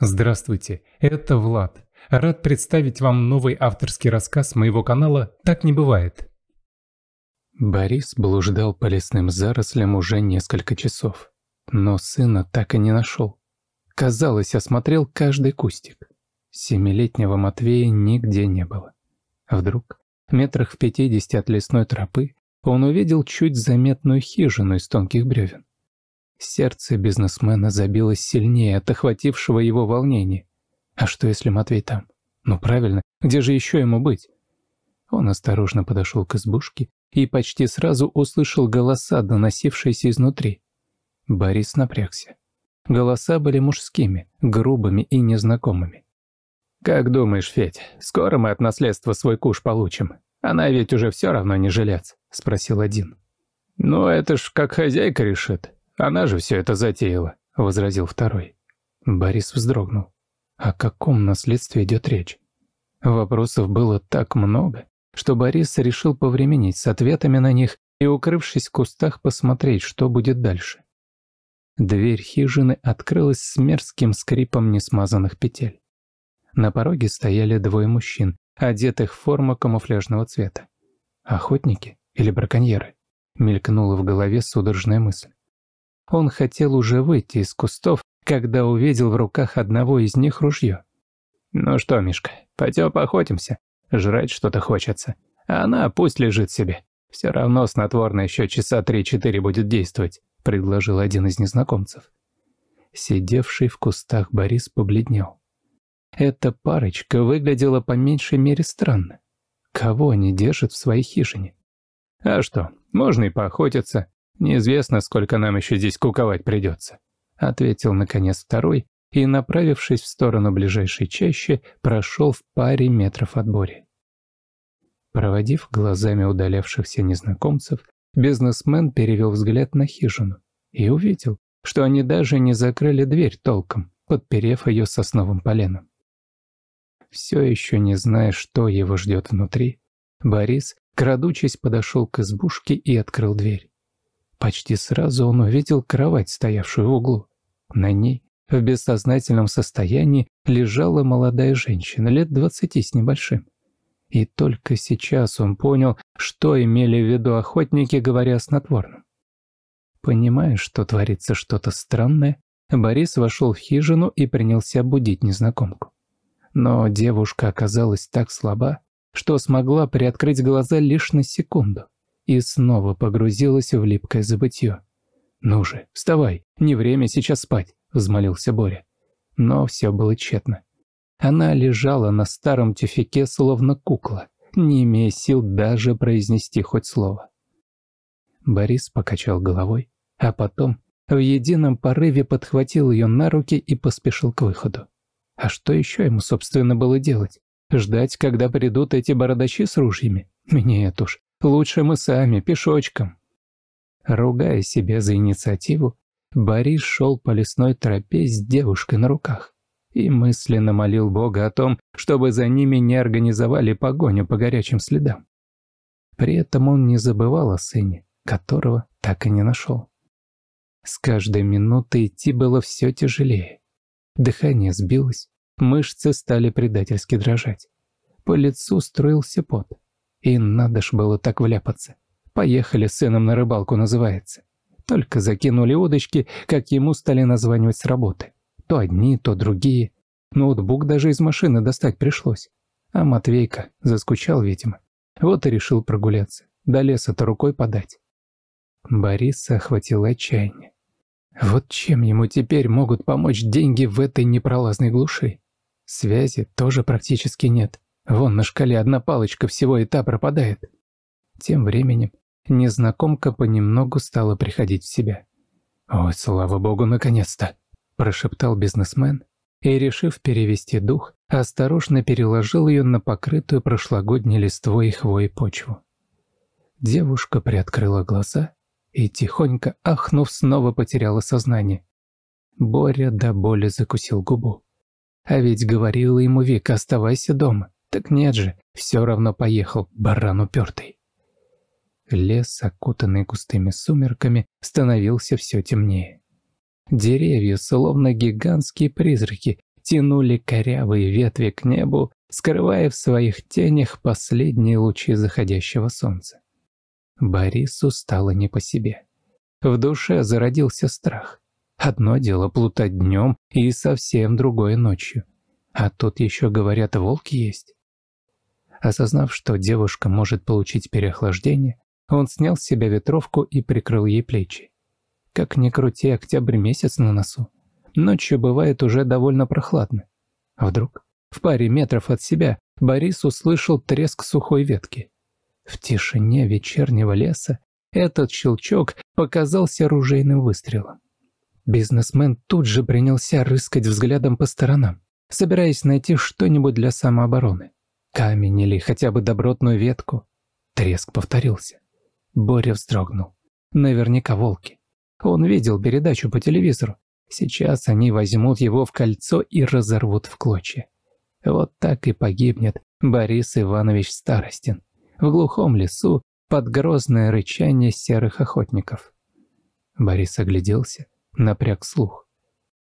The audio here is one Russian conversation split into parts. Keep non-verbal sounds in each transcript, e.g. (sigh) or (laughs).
Здравствуйте, это Влад. Рад представить вам новый авторский рассказ моего канала «Так не бывает». Борис блуждал по лесным зарослям уже несколько часов, но сына так и не нашел. Казалось, осмотрел каждый кустик. Семилетнего Матвея нигде не было. А вдруг, метрах в пятидесяти от лесной тропы, он увидел чуть заметную хижину из тонких бревен. Сердце бизнесмена забилось сильнее от охватившего его волнения. А что, если Матвей там? Ну правильно, где же еще ему быть? Он осторожно подошел к избушке и почти сразу услышал голоса, доносившиеся изнутри. Борис напрягся. Голоса были мужскими, грубыми и незнакомыми. «Как думаешь, Федь, скоро мы от наследства свой куш получим? Она ведь уже все равно не жилец», — спросил один. «Ну, это ж как хозяйка решит. Она же все это затеяла», — возразил второй. Борис вздрогнул. О каком наследстве идет речь? Вопросов было так много, что Борис решил повременить с ответами на них и, укрывшись в кустах, посмотреть, что будет дальше. Дверь хижины открылась с мерзким скрипом несмазанных петель. На пороге стояли двое мужчин, одетых в форму камуфляжного цвета. Охотники или браконьеры? Мелькнула в голове судорожная мысль. Он хотел уже выйти из кустов, когда увидел в руках одного из них ружье. «Ну что, Мишка, пойдем поохотимся. Жрать что-то хочется. А она пусть лежит себе. Все равно снотворное еще часа три-четыре будет действовать», — предложил один из незнакомцев. Сидевший в кустах Борис побледнел. Эта парочка выглядела по меньшей мере странно. Кого они держат в своей хижине? А что, можно и поохотиться. «Неизвестно, сколько нам еще здесь куковать придется», — ответил наконец второй и, направившись в сторону ближайшей чащи, прошел в паре метров от Бори. Проводив глазами удалявшихся незнакомцев, бизнесмен перевел взгляд на хижину и увидел, что они даже не закрыли дверь толком, подперев ее сосновым поленом. Все еще не зная, что его ждет внутри, Борис, крадучись, подошел к избушке и открыл дверь. Почти сразу он увидел кровать, стоявшую в углу. На ней в бессознательном состоянии лежала молодая женщина, лет двадцати с небольшим. И только сейчас он понял, что имели в виду охотники, говоря о снотворном. Понимая, что творится что-то странное, Борис вошел в хижину и принялся будить незнакомку. Но девушка оказалась так слаба, что смогла приоткрыть глаза лишь на секунду и снова погрузилась в липкое забытье. «Ну же, вставай, не время сейчас спать», – взмолился Боря. Но все было тщетно. Она лежала на старом тюфяке, словно кукла, не имея сил даже произнести хоть слово. Борис покачал головой, а потом в едином порыве подхватил ее на руки и поспешил к выходу. А что еще ему, собственно, было делать? Ждать, когда придут эти бородачи с ружьями? Нет уж, Лучше мы сами, пешочком». Ругая себя за инициативу, Борис шел по лесной тропе с девушкой на руках и мысленно молил Бога о том, чтобы за ними не организовали погоню по горячим следам. При этом он не забывал о сыне, которого так и не нашел. С каждой минутой идти было все тяжелее. Дыхание сбилось, мышцы стали предательски дрожать. По лицу струился пот. И надо ж было так вляпаться. Поехали с сыном на рыбалку, называется. Только закинули удочки, как ему стали названивать с работы. То одни, то другие. Ноутбук даже из машины достать пришлось. А Матвейка заскучал, видимо. Вот и решил прогуляться. До леса-то рукой подать. Бориса охватило отчаяние. Вот чем ему теперь могут помочь деньги в этой непролазной глуши? Связи тоже практически нет. Вон на шкале одна палочка, всего и та пропадает. Тем временем незнакомка понемногу стала приходить в себя. «Ой, слава богу, наконец-то!» – прошептал бизнесмен и, решив перевести дух, осторожно переложил ее на покрытую прошлогодней листвой и хвоей почву. Девушка приоткрыла глаза и, тихонько ахнув, снова потеряла сознание. Боря до боли закусил губу. А ведь говорила ему Вика, оставайся дома. Так нет же, все равно поехал, баран упертый. Лес, окутанный густыми сумерками, становился все темнее. Деревья, словно гигантские призраки, тянули корявые ветви к небу, скрывая в своих тенях последние лучи заходящего солнца. Борису стало не по себе. В душе зародился страх. Одно дело плутать днем и совсем другое ночью. А тут еще, говорят, волки есть. Осознав, что девушка может получить переохлаждение, он снял с себя ветровку и прикрыл ей плечи. Как ни крути, октябрь месяц на носу. Ночью бывает уже довольно прохладно. вдруг, в паре метров от себя, Борис услышал треск сухой ветки. В тишине вечернего леса этот щелчок показался ружейным выстрелом. Бизнесмен тут же принялся рыскать взглядом по сторонам, собираясь найти что-нибудь для самообороны камень или хотя бы добротную ветку. Треск повторился. Боря вздрогнул. Наверняка волки. Он видел передачу по телевизору. Сейчас они возьмут его в кольцо и разорвут в клочья. Вот так и погибнет Борис Иванович Старостин. В глухом лесу под грозное рычание серых охотников. Борис огляделся, напряг слух.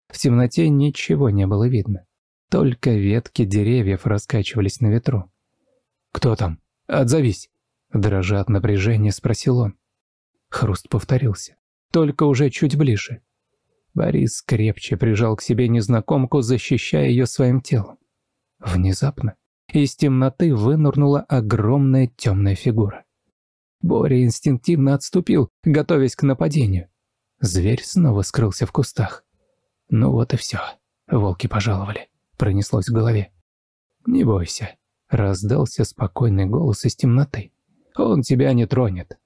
В темноте ничего не было видно. Только ветки деревьев раскачивались на ветру. «Кто там? Отзовись!» Дрожа от напряжения, спросил он. Хруст повторился. Только уже чуть ближе. Борис крепче прижал к себе незнакомку, защищая ее своим телом. Внезапно из темноты вынырнула огромная темная фигура. Боря инстинктивно отступил, готовясь к нападению. Зверь снова скрылся в кустах. Ну вот и все. Волки пожаловали пронеслось в голове. «Не бойся», — раздался спокойный голос из темноты. «Он тебя не тронет».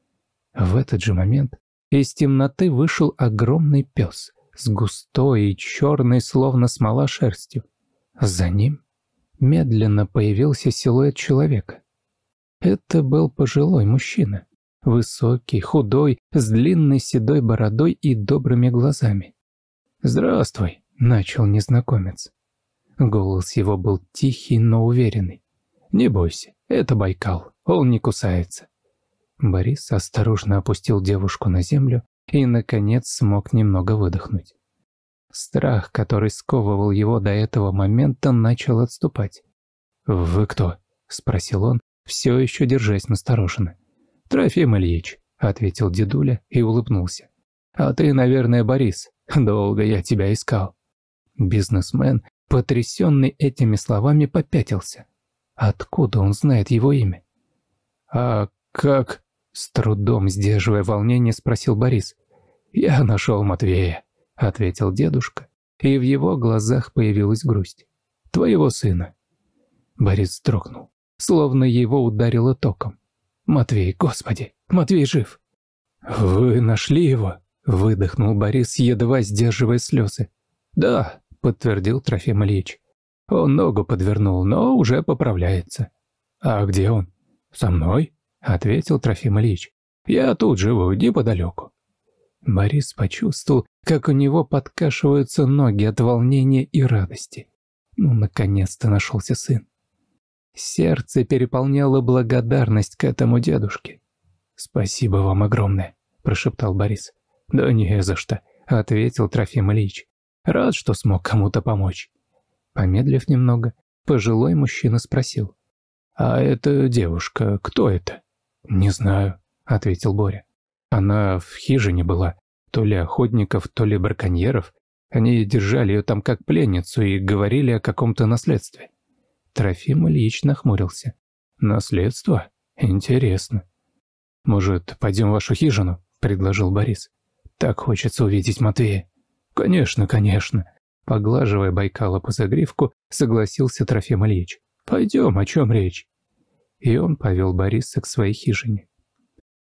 В этот же момент из темноты вышел огромный пес с густой и черной, словно смола, шерстью. За ним медленно появился силуэт человека. Это был пожилой мужчина, высокий, худой, с длинной седой бородой и добрыми глазами. «Здравствуй», — начал незнакомец. Голос его был тихий, но уверенный. «Не бойся, это Байкал, он не кусается». Борис осторожно опустил девушку на землю и, наконец, смог немного выдохнуть. Страх, который сковывал его до этого момента, начал отступать. «Вы кто?» – спросил он, все еще держась настороженно. «Трофим Ильич», – ответил дедуля и улыбнулся. «А ты, наверное, Борис. Долго я тебя искал». Бизнесмен потрясенный этими словами, попятился. Откуда он знает его имя? «А как?» – с трудом сдерживая волнение, спросил Борис. «Я нашел Матвея», – ответил дедушка, и в его глазах появилась грусть. «Твоего сына». Борис строгнул, словно его ударило током. «Матвей, господи, Матвей жив!» «Вы нашли его?» – выдохнул Борис, едва сдерживая слезы. «Да», подтвердил Трофим Ильич. Он ногу подвернул, но уже поправляется. «А где он?» «Со мной», — ответил Трофим Ильич. «Я тут живу, неподалеку». Борис почувствовал, как у него подкашиваются ноги от волнения и радости. Ну, наконец-то нашелся сын. Сердце переполняло благодарность к этому дедушке. «Спасибо вам огромное», — прошептал Борис. «Да не за что», — ответил Трофим Ильич. Рад, что смог кому-то помочь. Помедлив немного, пожилой мужчина спросил. «А эта девушка, кто это?» «Не знаю», — ответил Боря. «Она в хижине была, то ли охотников, то ли браконьеров. Они держали ее там как пленницу и говорили о каком-то наследстве». Трофим Ильич нахмурился. «Наследство? Интересно». «Может, пойдем в вашу хижину?» — предложил Борис. «Так хочется увидеть Матвея». «Конечно, конечно», — поглаживая Байкала по загривку, согласился Трофим Ильич. «Пойдем, о чем речь?» И он повел Бориса к своей хижине.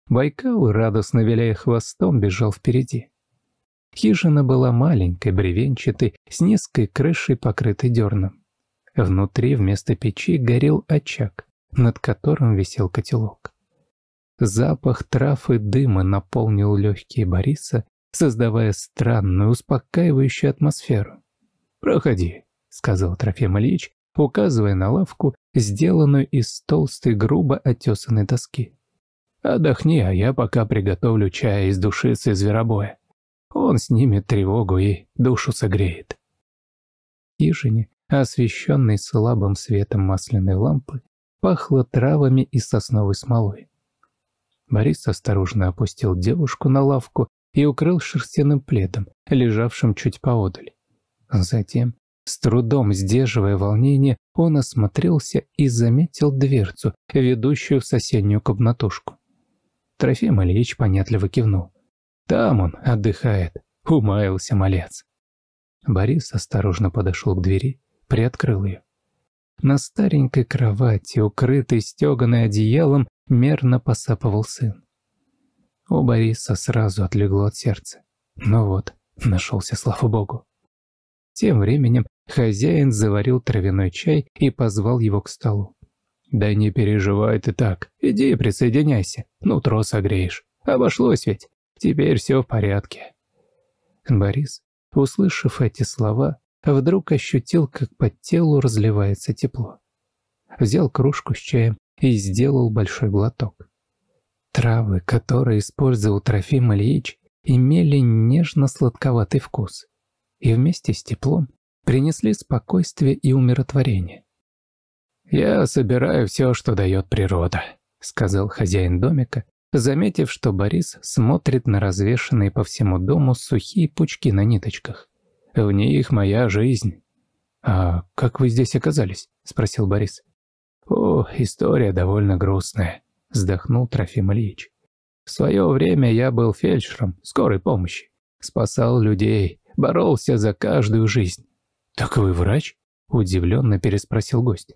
Байкал, радостно виляя хвостом, бежал впереди. Хижина была маленькой, бревенчатой, с низкой крышей, покрытой дерном. Внутри вместо печи горел очаг, над которым висел котелок. Запах трав и дыма наполнил легкие Бориса, создавая странную, успокаивающую атмосферу. «Проходи», — сказал Трофим Ильич, указывая на лавку, сделанную из толстой, грубо отесанной доски. «Отдохни, а я пока приготовлю чая из душицы зверобоя. Он снимет тревогу и душу согреет». В освещенной слабым светом масляной лампы, пахло травами и сосновой смолой. Борис осторожно опустил девушку на лавку и укрыл шерстяным пледом, лежавшим чуть поодаль. Затем, с трудом сдерживая волнение, он осмотрелся и заметил дверцу, ведущую в соседнюю комнатушку. Трофим Ильич понятливо кивнул. «Там он отдыхает», — умаялся малец. Борис осторожно подошел к двери, приоткрыл ее. На старенькой кровати, укрытой стеганой одеялом, мерно посапывал сын. У Бориса сразу отлегло от сердца. Ну вот, нашелся, слава богу. Тем временем хозяин заварил травяной чай и позвал его к столу. «Да не переживай ты так. Иди присоединяйся. Ну, трос огреешь. Обошлось ведь. Теперь все в порядке». Борис, услышав эти слова, вдруг ощутил, как под телу разливается тепло. Взял кружку с чаем и сделал большой глоток. Травы, которые использовал Трофим Ильич, имели нежно-сладковатый вкус и вместе с теплом принесли спокойствие и умиротворение. «Я собираю все, что дает природа», — сказал хозяин домика, заметив, что Борис смотрит на развешанные по всему дому сухие пучки на ниточках. «В них моя жизнь». «А как вы здесь оказались?» — спросил Борис. «О, история довольно грустная», — вздохнул Трофим Ильич. «В свое время я был фельдшером скорой помощи. Спасал людей, боролся за каждую жизнь». «Так вы врач?» — удивленно переспросил гость.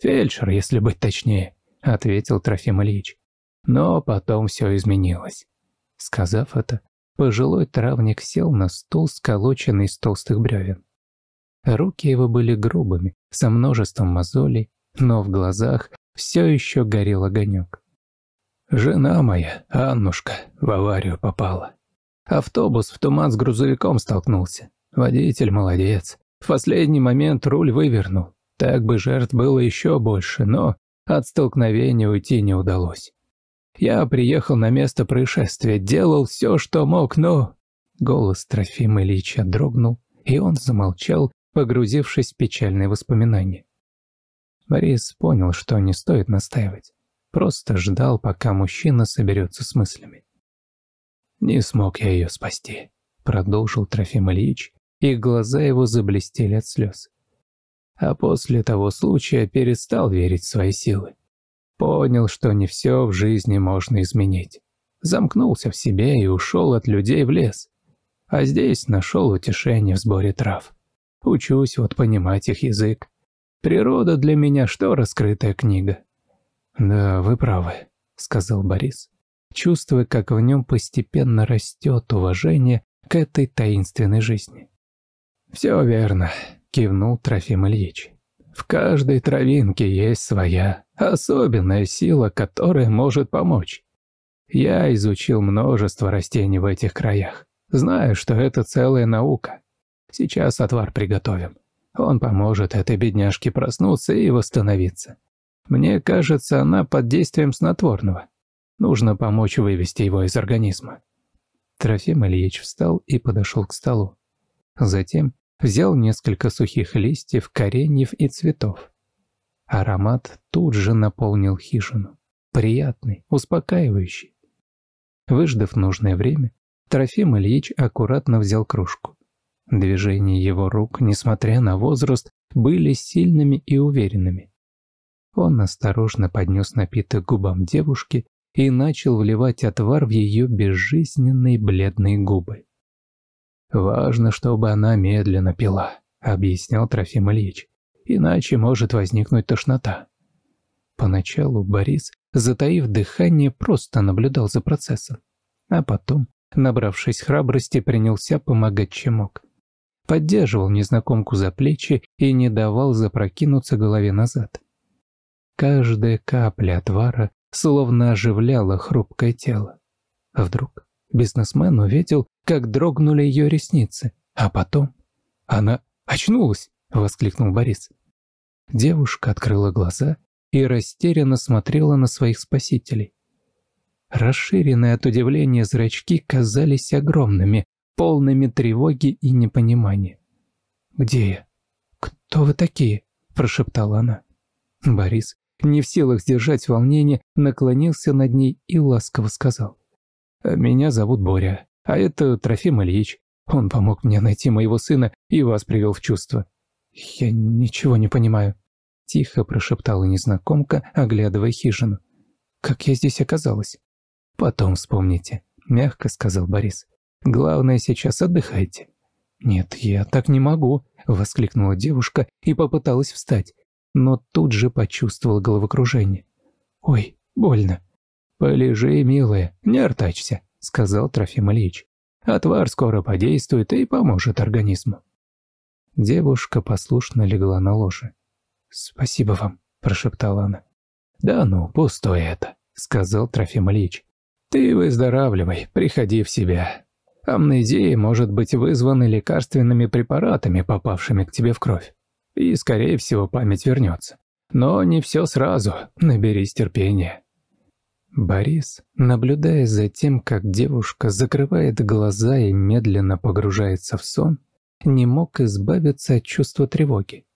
«Фельдшер, если быть точнее», — ответил Трофим Ильич. Но потом все изменилось. Сказав это, пожилой травник сел на стул, сколоченный из толстых бревен. Руки его были грубыми, со множеством мозолей, но в глазах все еще горел огонек. Жена моя, Аннушка, в аварию попала. Автобус в туман с грузовиком столкнулся. Водитель молодец. В последний момент руль вывернул. Так бы жертв было еще больше, но от столкновения уйти не удалось. Я приехал на место происшествия, делал все, что мог, но... Голос Трофима Ильича дрогнул, и он замолчал, погрузившись в печальные воспоминания. Борис понял, что не стоит настаивать. Просто ждал, пока мужчина соберется с мыслями. «Не смог я ее спасти», — продолжил Трофим Ильич, и глаза его заблестели от слез. А после того случая перестал верить в свои силы. Понял, что не все в жизни можно изменить. Замкнулся в себе и ушел от людей в лес. А здесь нашел утешение в сборе трав. Учусь вот понимать их язык. Природа для меня что раскрытая книга. «Да, вы правы», — сказал Борис, чувствуя, как в нем постепенно растет уважение к этой таинственной жизни. «Все верно», — кивнул Трофим Ильич. «В каждой травинке есть своя особенная сила, которая может помочь. Я изучил множество растений в этих краях. Знаю, что это целая наука. Сейчас отвар приготовим. Он поможет этой бедняжке проснуться и восстановиться. Мне кажется, она под действием снотворного. Нужно помочь вывести его из организма». Трофим Ильич встал и подошел к столу. Затем взял несколько сухих листьев, кореньев и цветов. Аромат тут же наполнил хижину. Приятный, успокаивающий. Выждав нужное время, Трофим Ильич аккуратно взял кружку. Движения его рук, несмотря на возраст, были сильными и уверенными. Он осторожно поднес напиток к губам девушки и начал вливать отвар в ее безжизненные бледные губы. «Важно, чтобы она медленно пила», — объяснял Трофим Ильич, — «иначе может возникнуть тошнота». Поначалу Борис, затаив дыхание, просто наблюдал за процессом, а потом, набравшись храбрости, принялся помогать чем мог. Поддерживал незнакомку за плечи и не давал запрокинуться голове назад. Каждая капля отвара словно оживляла хрупкое тело. А вдруг бизнесмен увидел, как дрогнули ее ресницы, а потом... «Она очнулась!» — воскликнул Борис. Девушка открыла глаза и растерянно смотрела на своих спасителей. Расширенные от удивления зрачки казались огромными, полными тревоги и непонимания. «Где я? Кто вы такие?» – прошептала она. Борис не в силах сдержать волнение, наклонился над ней и ласково сказал. «Меня зовут Боря, а это Трофим Ильич. Он помог мне найти моего сына и вас привел в чувство». «Я ничего не понимаю», – тихо прошептала незнакомка, оглядывая хижину. «Как я здесь оказалась?» «Потом вспомните», – мягко сказал Борис. «Главное, сейчас отдыхайте». «Нет, я так не могу», – воскликнула девушка и попыталась встать но тут же почувствовал головокружение. «Ой, больно». «Полежи, милая, не артачься», — сказал Трофим Ильич. «Отвар скоро подействует и поможет организму». Девушка послушно легла на ложе. «Спасибо вам», — прошептала она. «Да ну, пустое это», — сказал Трофим Ильич. «Ты выздоравливай, приходи в себя. Амнезия может быть вызвана лекарственными препаратами, попавшими к тебе в кровь и, скорее всего, память вернется. Но не все сразу, наберись терпения. Борис, наблюдая за тем, как девушка закрывает глаза и медленно погружается в сон, не мог избавиться от чувства тревоги.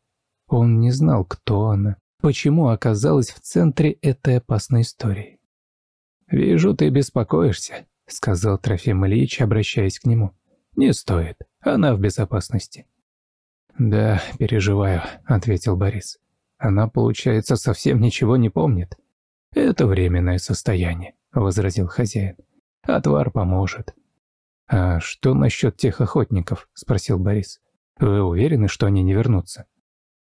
Он не знал, кто она, почему оказалась в центре этой опасной истории. «Вижу, ты беспокоишься», — сказал Трофим Ильич, обращаясь к нему. «Не стоит, она в безопасности. «Да, переживаю», – ответил Борис. «Она, получается, совсем ничего не помнит». «Это временное состояние», – возразил хозяин. «Отвар поможет». «А что насчет тех охотников?» – спросил Борис. «Вы уверены, что они не вернутся?»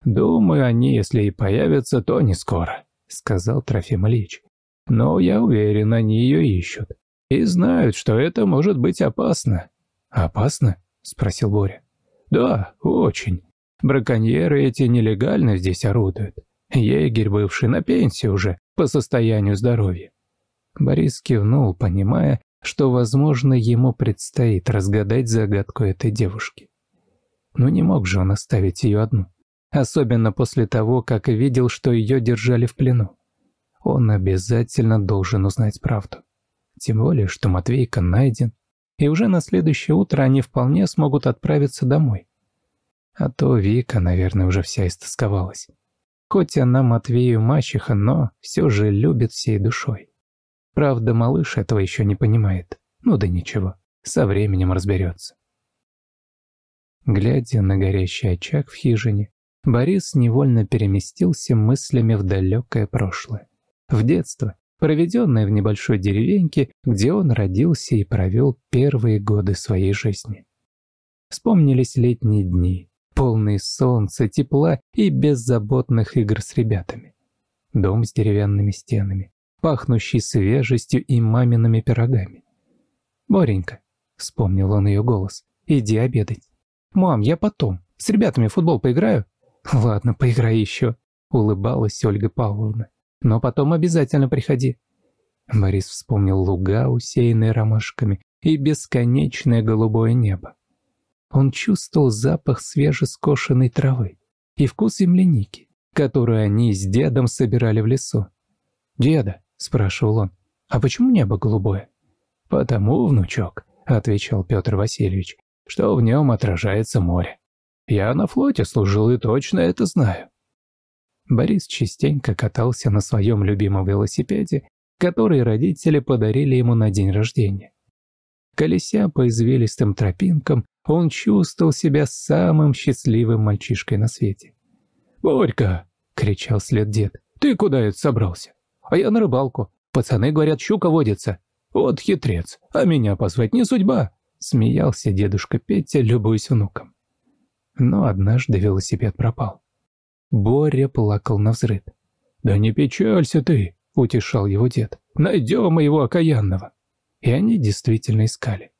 «Думаю, они, если и появятся, то не скоро», – сказал Трофим Ильич. «Но я уверен, они ее ищут. И знают, что это может быть опасно». «Опасно?» – спросил Боря. Да, очень. Браконьеры эти нелегально здесь орудуют. Егерь бывший на пенсии уже, по состоянию здоровья. Борис кивнул, понимая, что, возможно, ему предстоит разгадать загадку этой девушки. Но не мог же он оставить ее одну, особенно после того, как видел, что ее держали в плену. Он обязательно должен узнать правду. Тем более, что Матвейка найден, и уже на следующее утро они вполне смогут отправиться домой. А то Вика, наверное, уже вся истосковалась. Хоть она Матвею мачеха, но все же любит всей душой. Правда, малыш этого еще не понимает. Ну да ничего, со временем разберется. Глядя на горящий очаг в хижине, Борис невольно переместился мыслями в далекое прошлое. В детство, проведенное в небольшой деревеньке, где он родился и провел первые годы своей жизни. Вспомнились летние дни, полные солнца, тепла и беззаботных игр с ребятами. Дом с деревянными стенами, пахнущий свежестью и мамиными пирогами. «Боренька», — вспомнил он ее голос, — «иди обедать». «Мам, я потом. С ребятами в футбол поиграю?» «Ладно, поиграй еще», — улыбалась Ольга Павловна. Но потом обязательно приходи». Борис вспомнил луга, усеянные ромашками, и бесконечное голубое небо. Он чувствовал запах свежескошенной травы и вкус земляники, которую они с дедом собирали в лесу. «Деда», — спрашивал он, — «а почему небо голубое?» «Потому, внучок», — отвечал Петр Васильевич, — «что в нем отражается море. Я на флоте служил и точно это знаю. Борис частенько катался на своем любимом велосипеде, который родители подарили ему на день рождения. Колеся по извилистым тропинкам, он чувствовал себя самым счастливым мальчишкой на свете. «Борька!» — кричал след дед. «Ты куда это собрался?» «А я на рыбалку. Пацаны говорят, щука водится. Вот хитрец, а меня позвать не судьба!» — смеялся дедушка Петя, любуясь внуком. Но однажды велосипед пропал. Боря плакал на взрыд. «Да не печалься ты!» – утешал его дед. «Найдем его окаянного!» И они действительно искали.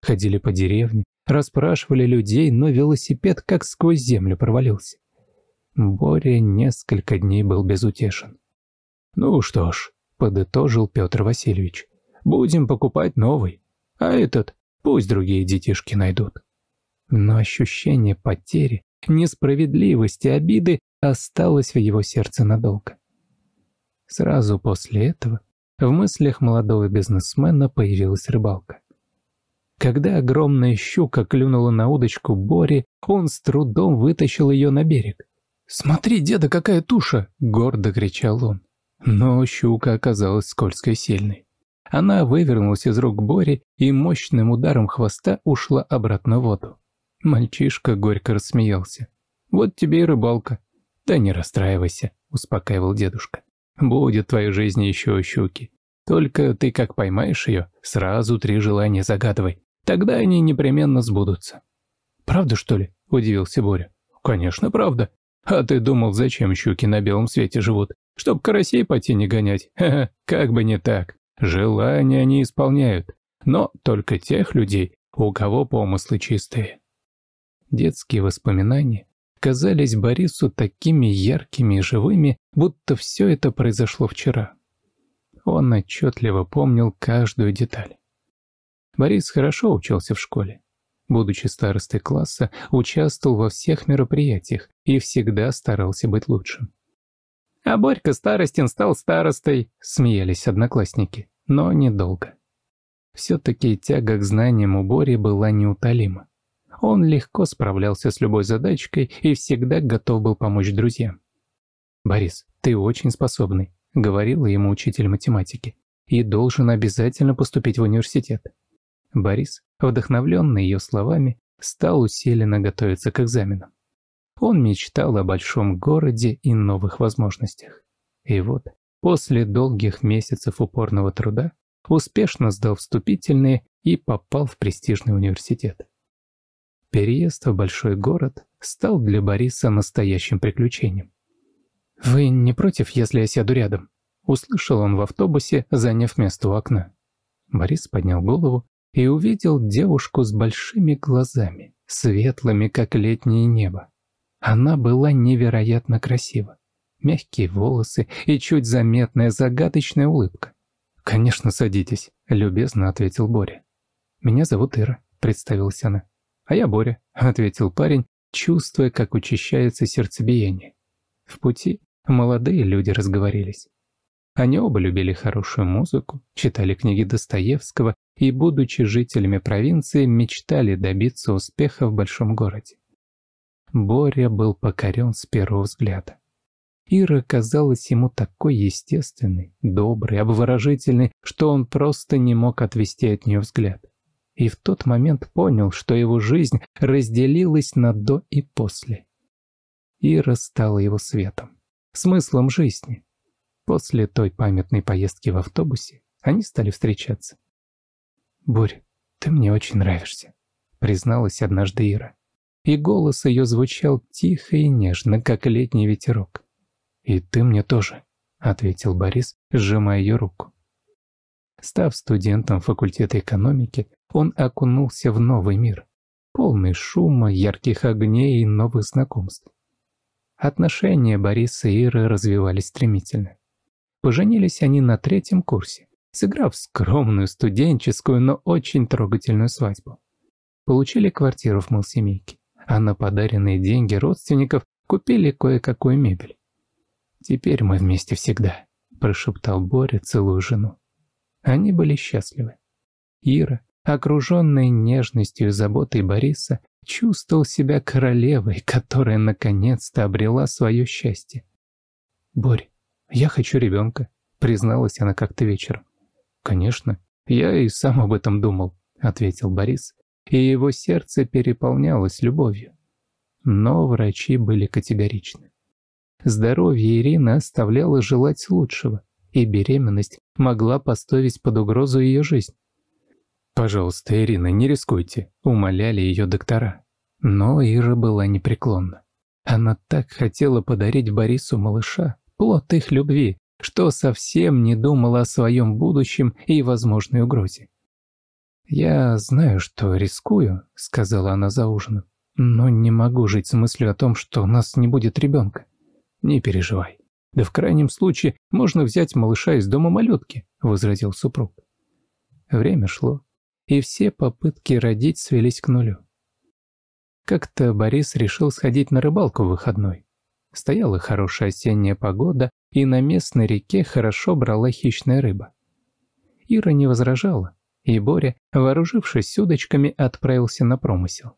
Ходили по деревне, расспрашивали людей, но велосипед как сквозь землю провалился. Боря несколько дней был безутешен. «Ну что ж», — подытожил Петр Васильевич, — «будем покупать новый, а этот пусть другие детишки найдут». Но ощущение потери, несправедливости, обиды осталось в его сердце надолго. Сразу после этого в мыслях молодого бизнесмена появилась рыбалка. Когда огромная щука клюнула на удочку Бори, он с трудом вытащил ее на берег. «Смотри, деда, какая туша!» — гордо кричал он. Но щука оказалась скользкой и сильной. Она вывернулась из рук Бори и мощным ударом хвоста ушла обратно в воду. Мальчишка горько рассмеялся. «Вот тебе и рыбалка. «Да не расстраивайся», – успокаивал дедушка. «Будет в твоей жизни еще щуки. Только ты как поймаешь ее, сразу три желания загадывай. Тогда они непременно сбудутся». «Правда, что ли?» – удивился Боря. «Конечно, правда. А ты думал, зачем щуки на белом свете живут? Чтоб карасей по тени гонять? (laughs) Ха-ха, как бы не так. Желания они исполняют. Но только тех людей, у кого помыслы чистые». Детские воспоминания казались Борису такими яркими и живыми, будто все это произошло вчера. Он отчетливо помнил каждую деталь. Борис хорошо учился в школе. Будучи старостой класса, участвовал во всех мероприятиях и всегда старался быть лучшим. «А Борька Старостин стал старостой», — смеялись одноклассники, но недолго. Все-таки тяга к знаниям у Бори была неутолима. Он легко справлялся с любой задачкой и всегда готов был помочь друзьям. «Борис, ты очень способный», — говорил ему учитель математики, «и должен обязательно поступить в университет». Борис, вдохновленный ее словами, стал усиленно готовиться к экзаменам. Он мечтал о большом городе и новых возможностях. И вот, после долгих месяцев упорного труда, успешно сдал вступительные и попал в престижный университет. Переезд в большой город стал для Бориса настоящим приключением. «Вы не против, если я сяду рядом?» Услышал он в автобусе, заняв место у окна. Борис поднял голову и увидел девушку с большими глазами, светлыми, как летнее небо. Она была невероятно красива. Мягкие волосы и чуть заметная загадочная улыбка. «Конечно, садитесь», — любезно ответил Боря. «Меня зовут Ира», — представилась она. «А я Боря», — ответил парень, чувствуя, как учащается сердцебиение. В пути молодые люди разговорились. Они оба любили хорошую музыку, читали книги Достоевского и, будучи жителями провинции, мечтали добиться успеха в большом городе. Боря был покорен с первого взгляда. Ира казалась ему такой естественной, доброй, обворожительной, что он просто не мог отвести от нее взгляд и в тот момент понял, что его жизнь разделилась на «до» и «после». Ира стала его светом, смыслом жизни. После той памятной поездки в автобусе они стали встречаться. «Бурь, ты мне очень нравишься», — призналась однажды Ира. И голос ее звучал тихо и нежно, как летний ветерок. «И ты мне тоже», — ответил Борис, сжимая ее руку. Став студентом факультета экономики, он окунулся в новый мир, полный шума, ярких огней и новых знакомств. Отношения Бориса и Иры развивались стремительно. Поженились они на третьем курсе, сыграв скромную студенческую, но очень трогательную свадьбу. Получили квартиру в Молсемейке, а на подаренные деньги родственников купили кое-какую мебель. «Теперь мы вместе всегда», – прошептал Боря, целую жену. Они были счастливы. Ира, Окруженный нежностью и заботой Бориса, чувствовал себя королевой, которая наконец-то обрела свое счастье. «Борь, я хочу ребенка», — призналась она как-то вечером. «Конечно, я и сам об этом думал», — ответил Борис, и его сердце переполнялось любовью. Но врачи были категоричны. Здоровье Ирины оставляло желать лучшего, и беременность могла поставить под угрозу ее жизнь. «Пожалуйста, Ирина, не рискуйте», – умоляли ее доктора. Но Ира была непреклонна. Она так хотела подарить Борису малыша, плод их любви, что совсем не думала о своем будущем и возможной угрозе. «Я знаю, что рискую», – сказала она за ужином, – «но не могу жить с мыслью о том, что у нас не будет ребенка. Не переживай. Да в крайнем случае можно взять малыша из дома малютки», – возразил супруг. Время шло и все попытки родить свелись к нулю. Как-то Борис решил сходить на рыбалку в выходной. Стояла хорошая осенняя погода, и на местной реке хорошо брала хищная рыба. Ира не возражала, и Боря, вооружившись удочками, отправился на промысел.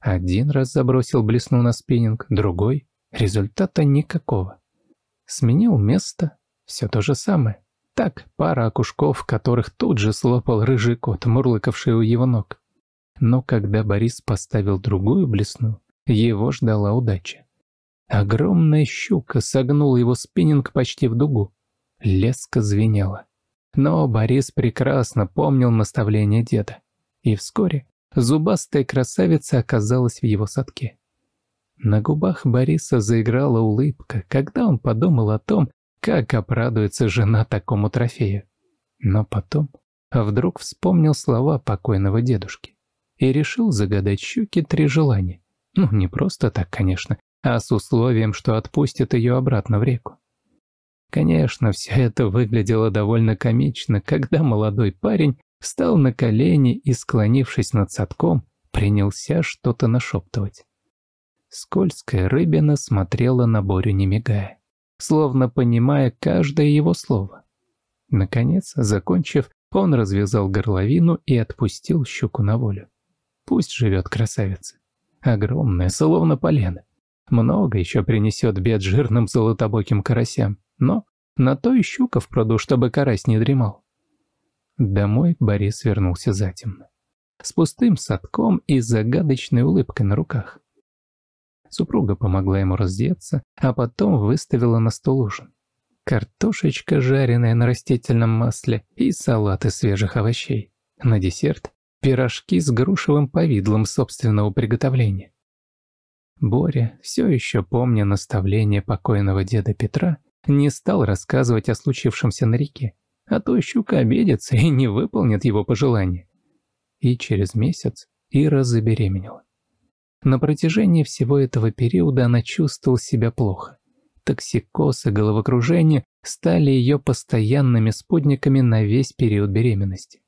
Один раз забросил блесну на спиннинг, другой — результата никакого. Сменил место — все то же самое. Так, пара окушков, которых тут же слопал рыжий кот, мурлыкавший у его ног. Но когда Борис поставил другую блесну, его ждала удача. Огромная щука согнула его спиннинг почти в дугу. Леска звенела. Но Борис прекрасно помнил наставление деда. И вскоре зубастая красавица оказалась в его садке. На губах Бориса заиграла улыбка, когда он подумал о том, как обрадуется жена такому трофею. Но потом вдруг вспомнил слова покойного дедушки и решил загадать щуке три желания. Ну, не просто так, конечно, а с условием, что отпустит ее обратно в реку. Конечно, все это выглядело довольно комично, когда молодой парень встал на колени и, склонившись над садком, принялся что-то нашептывать. Скользкая рыбина смотрела на Борю, не мигая словно понимая каждое его слово. Наконец, закончив, он развязал горловину и отпустил щуку на волю. Пусть живет красавица. Огромная, словно полено. Много еще принесет бед жирным золотобоким карасям, но на то и щука в пруду, чтобы карась не дремал. Домой Борис вернулся затемно. С пустым садком и загадочной улыбкой на руках. Супруга помогла ему раздеться, а потом выставила на стол ужин. Картошечка, жареная на растительном масле, и салат из свежих овощей. На десерт – пирожки с грушевым повидлом собственного приготовления. Боря, все еще помня наставление покойного деда Петра, не стал рассказывать о случившемся на реке, а то щука обидится и не выполнит его пожелания. И через месяц Ира забеременела. На протяжении всего этого периода она чувствовала себя плохо. Токсикоз и головокружение стали ее постоянными спутниками на весь период беременности.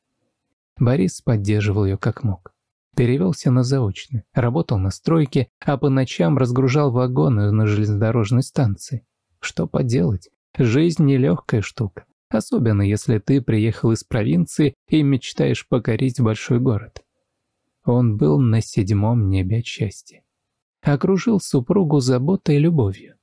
Борис поддерживал ее как мог. Перевелся на заочный, работал на стройке, а по ночам разгружал вагоны на железнодорожной станции. Что поделать, жизнь нелегкая штука, особенно если ты приехал из провинции и мечтаешь покорить большой город. Он был на седьмом небе от счастья. Окружил супругу заботой и любовью.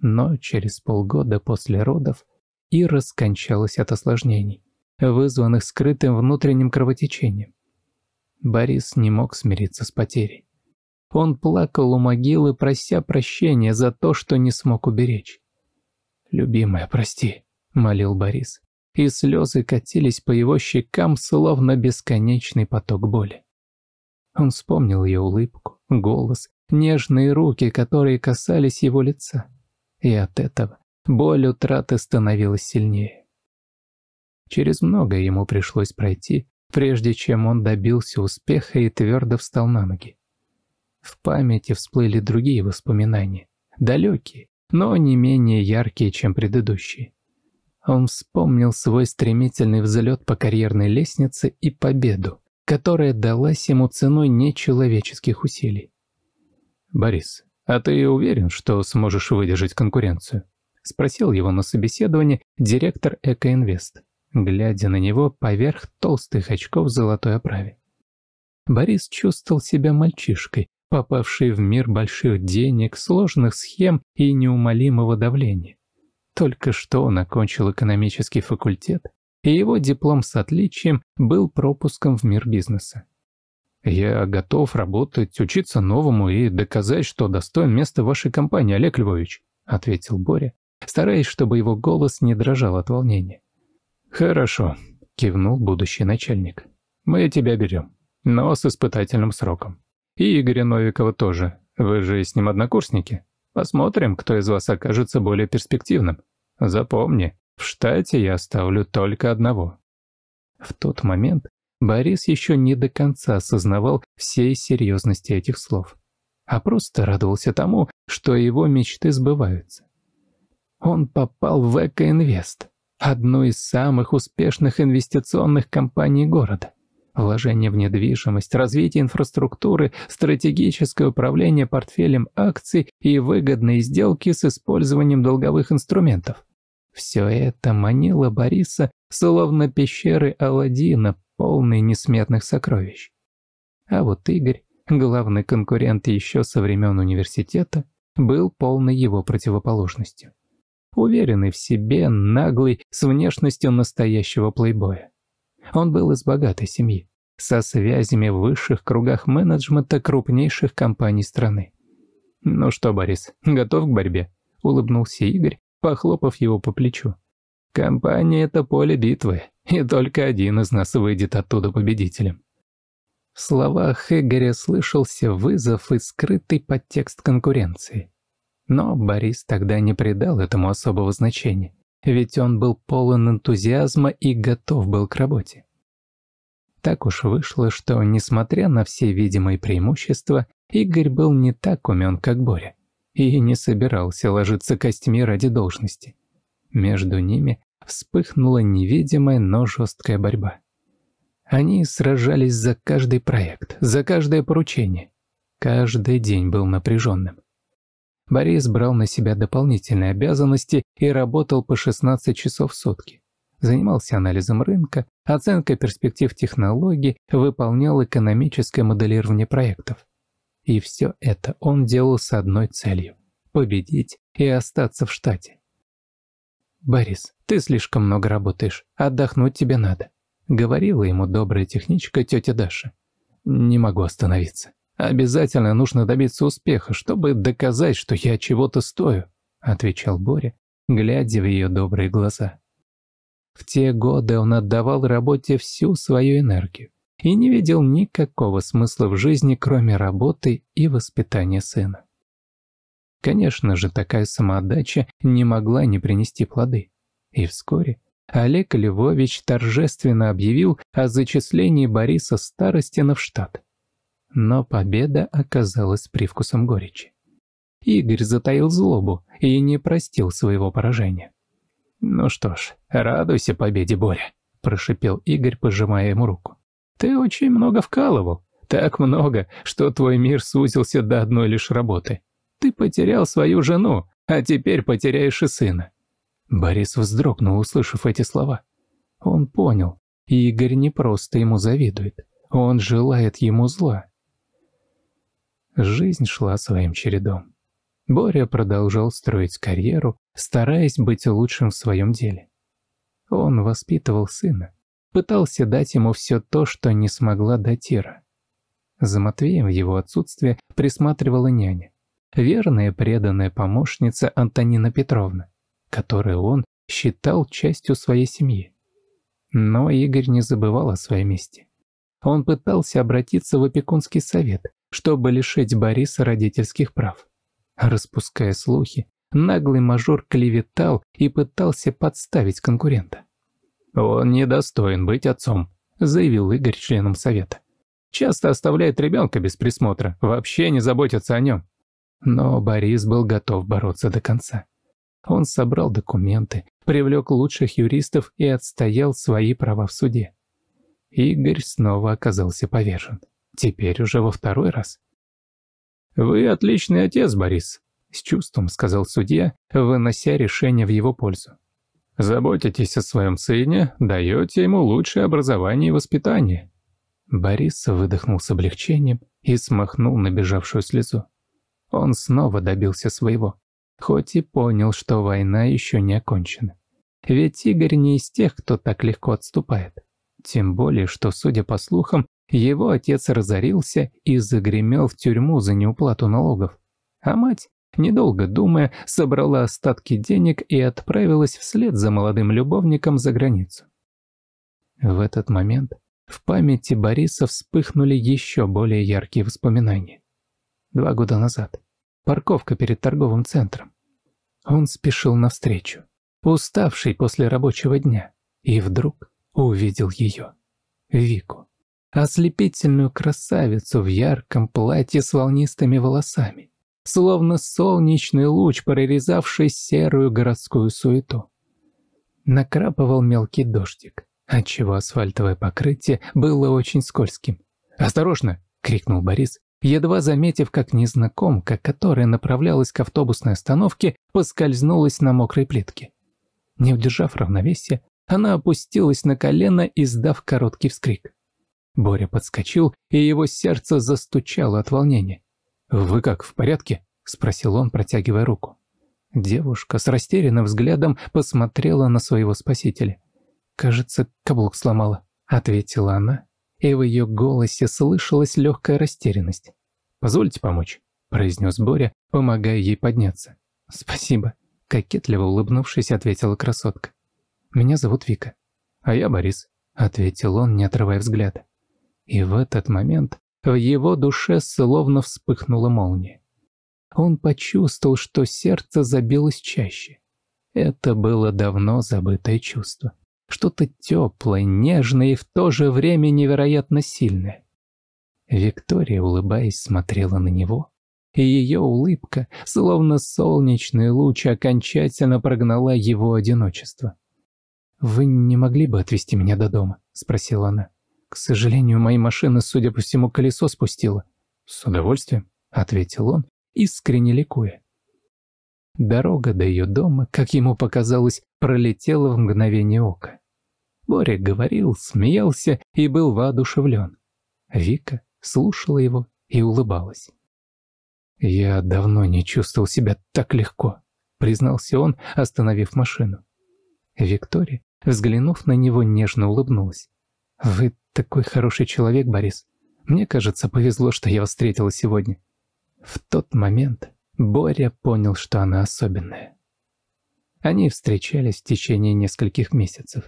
Но через полгода после родов и раскончалась от осложнений, вызванных скрытым внутренним кровотечением. Борис не мог смириться с потерей. Он плакал у могилы, прося прощения за то, что не смог уберечь. «Любимая, прости», — молил Борис, и слезы катились по его щекам, словно бесконечный поток боли. Он вспомнил ее улыбку, голос, нежные руки, которые касались его лица. И от этого боль утраты становилась сильнее. Через многое ему пришлось пройти, прежде чем он добился успеха и твердо встал на ноги. В памяти всплыли другие воспоминания, далекие, но не менее яркие, чем предыдущие. Он вспомнил свой стремительный взлет по карьерной лестнице и победу которая далась ему ценой нечеловеческих усилий. «Борис, а ты уверен, что сможешь выдержать конкуренцию?» — спросил его на собеседовании директор «Экоинвест», глядя на него поверх толстых очков в золотой оправе. Борис чувствовал себя мальчишкой, попавший в мир больших денег, сложных схем и неумолимого давления. Только что он окончил экономический факультет, и его диплом с отличием был пропуском в мир бизнеса. «Я готов работать, учиться новому и доказать, что достоин места вашей компании, Олег Львович», — ответил Боря, стараясь, чтобы его голос не дрожал от волнения. «Хорошо», — кивнул будущий начальник. «Мы тебя берем, но с испытательным сроком. И Игоря Новикова тоже. Вы же с ним однокурсники. Посмотрим, кто из вас окажется более перспективным. Запомни, в штате я оставлю только одного. В тот момент Борис еще не до конца осознавал всей серьезности этих слов, а просто радовался тому, что его мечты сбываются. Он попал в Экоинвест, одну из самых успешных инвестиционных компаний города. Вложение в недвижимость, развитие инфраструктуры, стратегическое управление портфелем акций и выгодные сделки с использованием долговых инструментов – все это манило Бориса, словно пещеры Аладдина, полные несметных сокровищ. А вот Игорь, главный конкурент еще со времен университета, был полной его противоположностью. Уверенный в себе, наглый, с внешностью настоящего плейбоя. Он был из богатой семьи, со связями в высших кругах менеджмента крупнейших компаний страны. «Ну что, Борис, готов к борьбе?» – улыбнулся Игорь, похлопав его по плечу. «Компания — это поле битвы, и только один из нас выйдет оттуда победителем». В словах Игоря слышался вызов и скрытый подтекст конкуренции. Но Борис тогда не придал этому особого значения, ведь он был полон энтузиазма и готов был к работе. Так уж вышло, что, несмотря на все видимые преимущества, Игорь был не так умен, как Боря и не собирался ложиться костьми ради должности. Между ними вспыхнула невидимая, но жесткая борьба. Они сражались за каждый проект, за каждое поручение. Каждый день был напряженным. Борис брал на себя дополнительные обязанности и работал по 16 часов в сутки. Занимался анализом рынка, оценкой перспектив технологий, выполнял экономическое моделирование проектов. И все это он делал с одной целью – победить и остаться в штате. «Борис, ты слишком много работаешь, отдохнуть тебе надо», – говорила ему добрая техничка тетя Даша. «Не могу остановиться. Обязательно нужно добиться успеха, чтобы доказать, что я чего-то стою», – отвечал Боря, глядя в ее добрые глаза. В те годы он отдавал работе всю свою энергию и не видел никакого смысла в жизни, кроме работы и воспитания сына. Конечно же, такая самоотдача не могла не принести плоды. И вскоре Олег Львович торжественно объявил о зачислении Бориса Старостина в штат. Но победа оказалась привкусом горечи. Игорь затаил злобу и не простил своего поражения. «Ну что ж, радуйся победе, Боря», – прошипел Игорь, пожимая ему руку. Ты очень много вкалывал. Так много, что твой мир сузился до одной лишь работы. Ты потерял свою жену, а теперь потеряешь и сына». Борис вздрогнул, услышав эти слова. Он понял, Игорь не просто ему завидует. Он желает ему зла. Жизнь шла своим чередом. Боря продолжал строить карьеру, стараясь быть лучшим в своем деле. Он воспитывал сына пытался дать ему все то, что не смогла дать Ира. За Матвеем в его отсутствие присматривала няня, верная преданная помощница Антонина Петровна, которую он считал частью своей семьи. Но Игорь не забывал о своей мести. Он пытался обратиться в опекунский совет, чтобы лишить Бориса родительских прав. Распуская слухи, наглый мажор клеветал и пытался подставить конкурента. «Он недостоин быть отцом», – заявил Игорь членом совета. «Часто оставляет ребенка без присмотра, вообще не заботится о нем». Но Борис был готов бороться до конца. Он собрал документы, привлек лучших юристов и отстоял свои права в суде. Игорь снова оказался повержен. Теперь уже во второй раз. «Вы отличный отец, Борис», — с чувством сказал судья, вынося решение в его пользу. Заботитесь о своем сыне, даете ему лучшее образование и воспитание». Борис выдохнул с облегчением и смахнул набежавшую слезу. Он снова добился своего, хоть и понял, что война еще не окончена. Ведь Игорь не из тех, кто так легко отступает. Тем более, что, судя по слухам, его отец разорился и загремел в тюрьму за неуплату налогов. А мать Недолго думая, собрала остатки денег и отправилась вслед за молодым любовником за границу. В этот момент в памяти Бориса вспыхнули еще более яркие воспоминания. Два года назад. Парковка перед торговым центром. Он спешил навстречу, уставший после рабочего дня, и вдруг увидел ее, Вику, ослепительную красавицу в ярком платье с волнистыми волосами словно солнечный луч, прорезавший серую городскую суету. Накрапывал мелкий дождик, отчего асфальтовое покрытие было очень скользким. «Осторожно!» — крикнул Борис, едва заметив, как незнакомка, которая направлялась к автобусной остановке, поскользнулась на мокрой плитке. Не удержав равновесия, она опустилась на колено, издав короткий вскрик. Боря подскочил, и его сердце застучало от волнения. «Вы как, в порядке?» – спросил он, протягивая руку. Девушка с растерянным взглядом посмотрела на своего спасителя. «Кажется, каблук сломала», – ответила она, и в ее голосе слышалась легкая растерянность. «Позвольте помочь», – произнес Боря, помогая ей подняться. «Спасибо», – кокетливо улыбнувшись, ответила красотка. «Меня зовут Вика». «А я Борис», – ответил он, не отрывая взгляда. И в этот момент в его душе словно вспыхнула молния. Он почувствовал, что сердце забилось чаще. Это было давно забытое чувство. Что-то теплое, нежное и в то же время невероятно сильное. Виктория, улыбаясь, смотрела на него, и ее улыбка, словно солнечный луч, окончательно прогнала его одиночество. «Вы не могли бы отвезти меня до дома?» – спросила она. «К сожалению, мои машины, судя по всему, колесо спустило». «С удовольствием», — ответил он, искренне ликуя. Дорога до ее дома, как ему показалось, пролетела в мгновение ока. Боря говорил, смеялся и был воодушевлен. Вика слушала его и улыбалась. «Я давно не чувствовал себя так легко», — признался он, остановив машину. Виктория, взглянув на него, нежно улыбнулась. «Вы такой хороший человек, Борис. Мне кажется, повезло, что я вас встретила сегодня». В тот момент Боря понял, что она особенная. Они встречались в течение нескольких месяцев.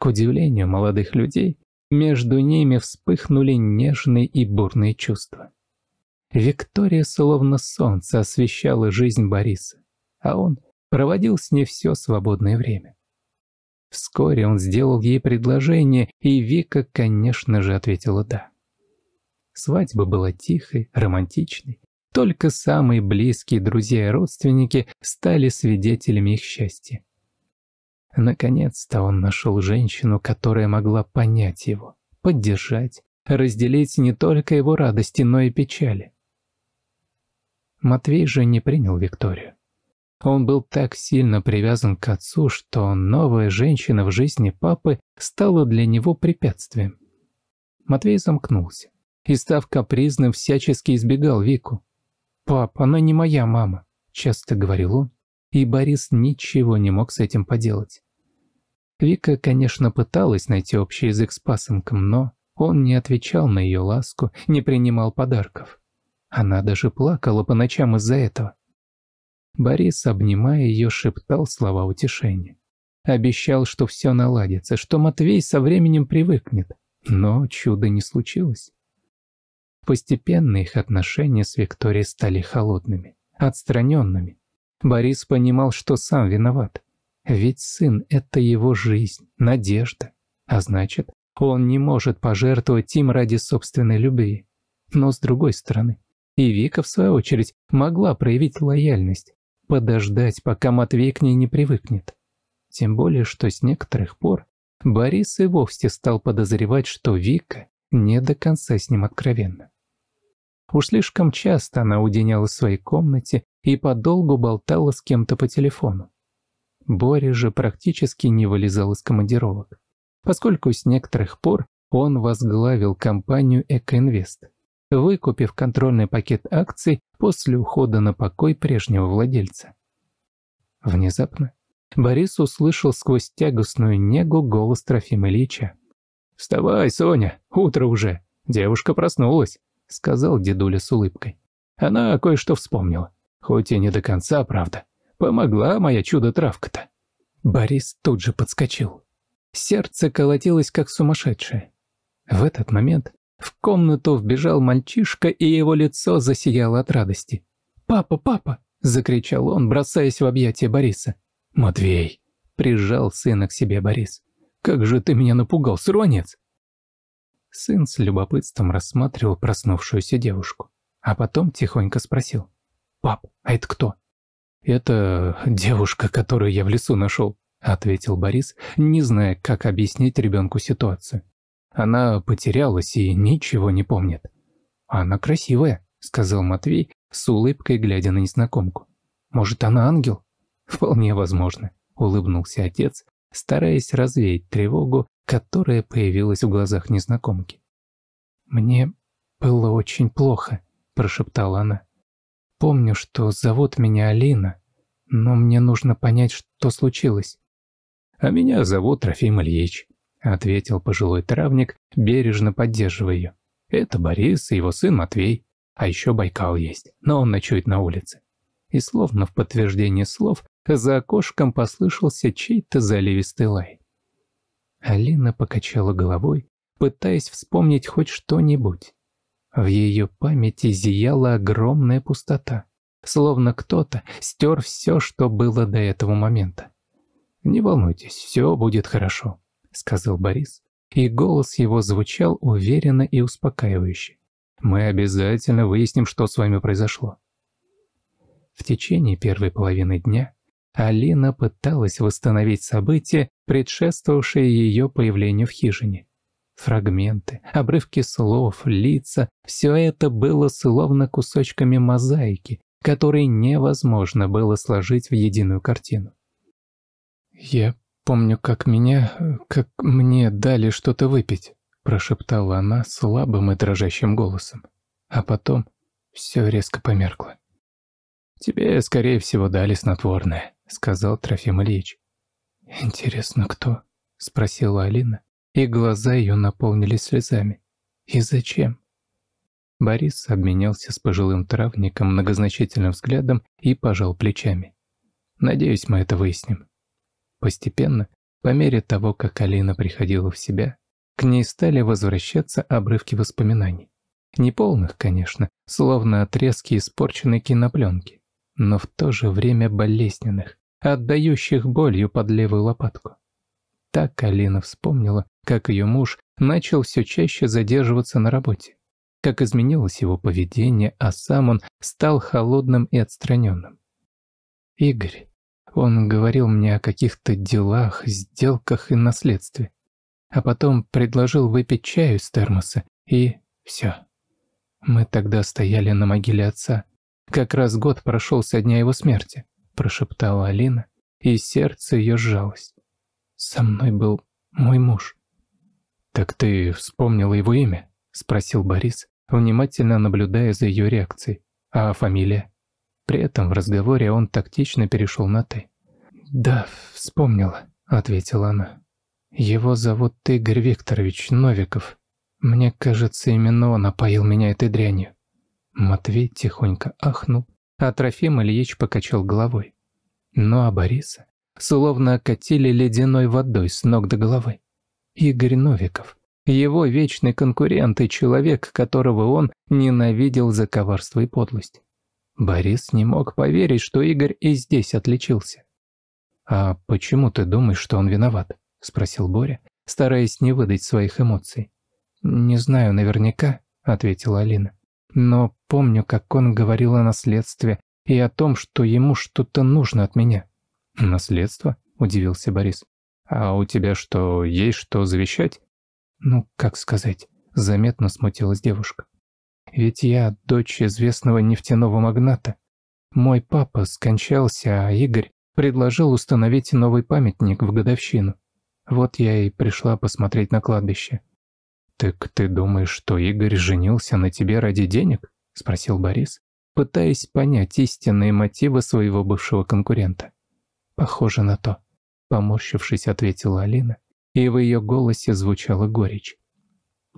К удивлению молодых людей, между ними вспыхнули нежные и бурные чувства. Виктория словно солнце освещала жизнь Бориса, а он проводил с ней все свободное время. Вскоре он сделал ей предложение, и Вика, конечно же, ответила «да». Свадьба была тихой, романтичной. Только самые близкие друзья и родственники стали свидетелями их счастья. Наконец-то он нашел женщину, которая могла понять его, поддержать, разделить не только его радости, но и печали. Матвей же не принял Викторию. Он был так сильно привязан к отцу, что новая женщина в жизни папы стала для него препятствием. Матвей замкнулся и, став капризным, всячески избегал Вику. «Пап, она не моя мама», – часто говорил он, и Борис ничего не мог с этим поделать. Вика, конечно, пыталась найти общий язык с пасынком, но он не отвечал на ее ласку, не принимал подарков. Она даже плакала по ночам из-за этого. Борис, обнимая ее, шептал слова утешения. Обещал, что все наладится, что Матвей со временем привыкнет. Но чуда не случилось. Постепенно их отношения с Викторией стали холодными, отстраненными. Борис понимал, что сам виноват. Ведь сын – это его жизнь, надежда. А значит, он не может пожертвовать им ради собственной любви. Но с другой стороны, и Вика, в свою очередь, могла проявить лояльность, подождать, пока Матвей к ней не привыкнет. Тем более, что с некоторых пор Борис и вовсе стал подозревать, что Вика не до конца с ним откровенна. Уж слишком часто она уединялась в своей комнате и подолгу болтала с кем-то по телефону. Боря же практически не вылезал из командировок, поскольку с некоторых пор он возглавил компанию «Экоинвест», выкупив контрольный пакет акций после ухода на покой прежнего владельца. Внезапно Борис услышал сквозь тягостную негу голос Трофима Ильича. «Вставай, Соня, утро уже. Девушка проснулась», — сказал дедуля с улыбкой. «Она кое-что вспомнила. Хоть и не до конца, правда. Помогла моя чудо-травка-то». Борис тут же подскочил. Сердце колотилось как сумасшедшее. В этот момент в комнату вбежал мальчишка, и его лицо засияло от радости. «Папа, папа!» – закричал он, бросаясь в объятия Бориса. «Матвей!» – прижал сына к себе Борис. «Как же ты меня напугал, сорванец!» Сын с любопытством рассматривал проснувшуюся девушку, а потом тихонько спросил. «Пап, а это кто?» «Это девушка, которую я в лесу нашел», – ответил Борис, не зная, как объяснить ребенку ситуацию. Она потерялась и ничего не помнит. «Она красивая», — сказал Матвей, с улыбкой глядя на незнакомку. «Может, она ангел?» «Вполне возможно», — улыбнулся отец, стараясь развеять тревогу, которая появилась в глазах незнакомки. «Мне было очень плохо», — прошептала она. «Помню, что зовут меня Алина, но мне нужно понять, что случилось». «А меня зовут Трофим Ильич», ответил пожилой травник, бережно поддерживая ее. Это Борис и его сын Матвей. А еще Байкал есть, но он ночует на улице. И словно в подтверждение слов, за окошком послышался чей-то заливистый лай. Алина покачала головой, пытаясь вспомнить хоть что-нибудь. В ее памяти зияла огромная пустота, словно кто-то стер все, что было до этого момента. «Не волнуйтесь, все будет хорошо», сказал Борис, и голос его звучал уверенно и успокаивающе. «Мы обязательно выясним, что с вами произошло». В течение первой половины дня Алина пыталась восстановить события, предшествовавшие ее появлению в хижине. Фрагменты, обрывки слов, лица – все это было словно кусочками мозаики, которые невозможно было сложить в единую картину. «Я Помню, как меня... как мне дали что-то выпить», – прошептала она слабым и дрожащим голосом. А потом все резко померкло. «Тебе, скорее всего, дали снотворное», – сказал Трофим Ильич. «Интересно, кто?» – спросила Алина, и глаза ее наполнились слезами. «И зачем?» Борис обменялся с пожилым травником многозначительным взглядом и пожал плечами. «Надеюсь, мы это выясним». Постепенно, по мере того, как Алина приходила в себя, к ней стали возвращаться обрывки воспоминаний. Неполных, конечно, словно отрезки испорченной кинопленки, но в то же время болезненных, отдающих болью под левую лопатку. Так Алина вспомнила, как ее муж начал все чаще задерживаться на работе, как изменилось его поведение, а сам он стал холодным и отстраненным. «Игорь», он говорил мне о каких-то делах, сделках и наследстве. А потом предложил выпить чаю из термоса, и все. Мы тогда стояли на могиле отца. Как раз год прошел со дня его смерти, прошептала Алина, и сердце ее сжалось. Со мной был мой муж. «Так ты вспомнила его имя?» – спросил Борис, внимательно наблюдая за ее реакцией. «А фамилия?» При этом в разговоре он тактично перешел на «ты». «Да, вспомнила», — ответила она. «Его зовут Игорь Викторович Новиков. Мне кажется, именно он опоил меня этой дрянью». Матвей тихонько ахнул, а Трофим Ильич покачал головой. Ну а Бориса словно окатили ледяной водой с ног до головы. Игорь Новиков, его вечный конкурент и человек, которого он ненавидел за коварство и подлость. Борис не мог поверить, что Игорь и здесь отличился. «А почему ты думаешь, что он виноват?» – спросил Боря, стараясь не выдать своих эмоций. «Не знаю наверняка», – ответила Алина. «Но помню, как он говорил о наследстве и о том, что ему что-то нужно от меня». «Наследство?» – удивился Борис. «А у тебя что, есть что завещать?» «Ну, как сказать?» – заметно смутилась девушка. Ведь я дочь известного нефтяного магната. Мой папа скончался, а Игорь предложил установить новый памятник в годовщину. Вот я и пришла посмотреть на кладбище. «Так ты думаешь, что Игорь женился на тебе ради денег?» – спросил Борис, пытаясь понять истинные мотивы своего бывшего конкурента. «Похоже на то», – поморщившись, ответила Алина, и в ее голосе звучала горечь.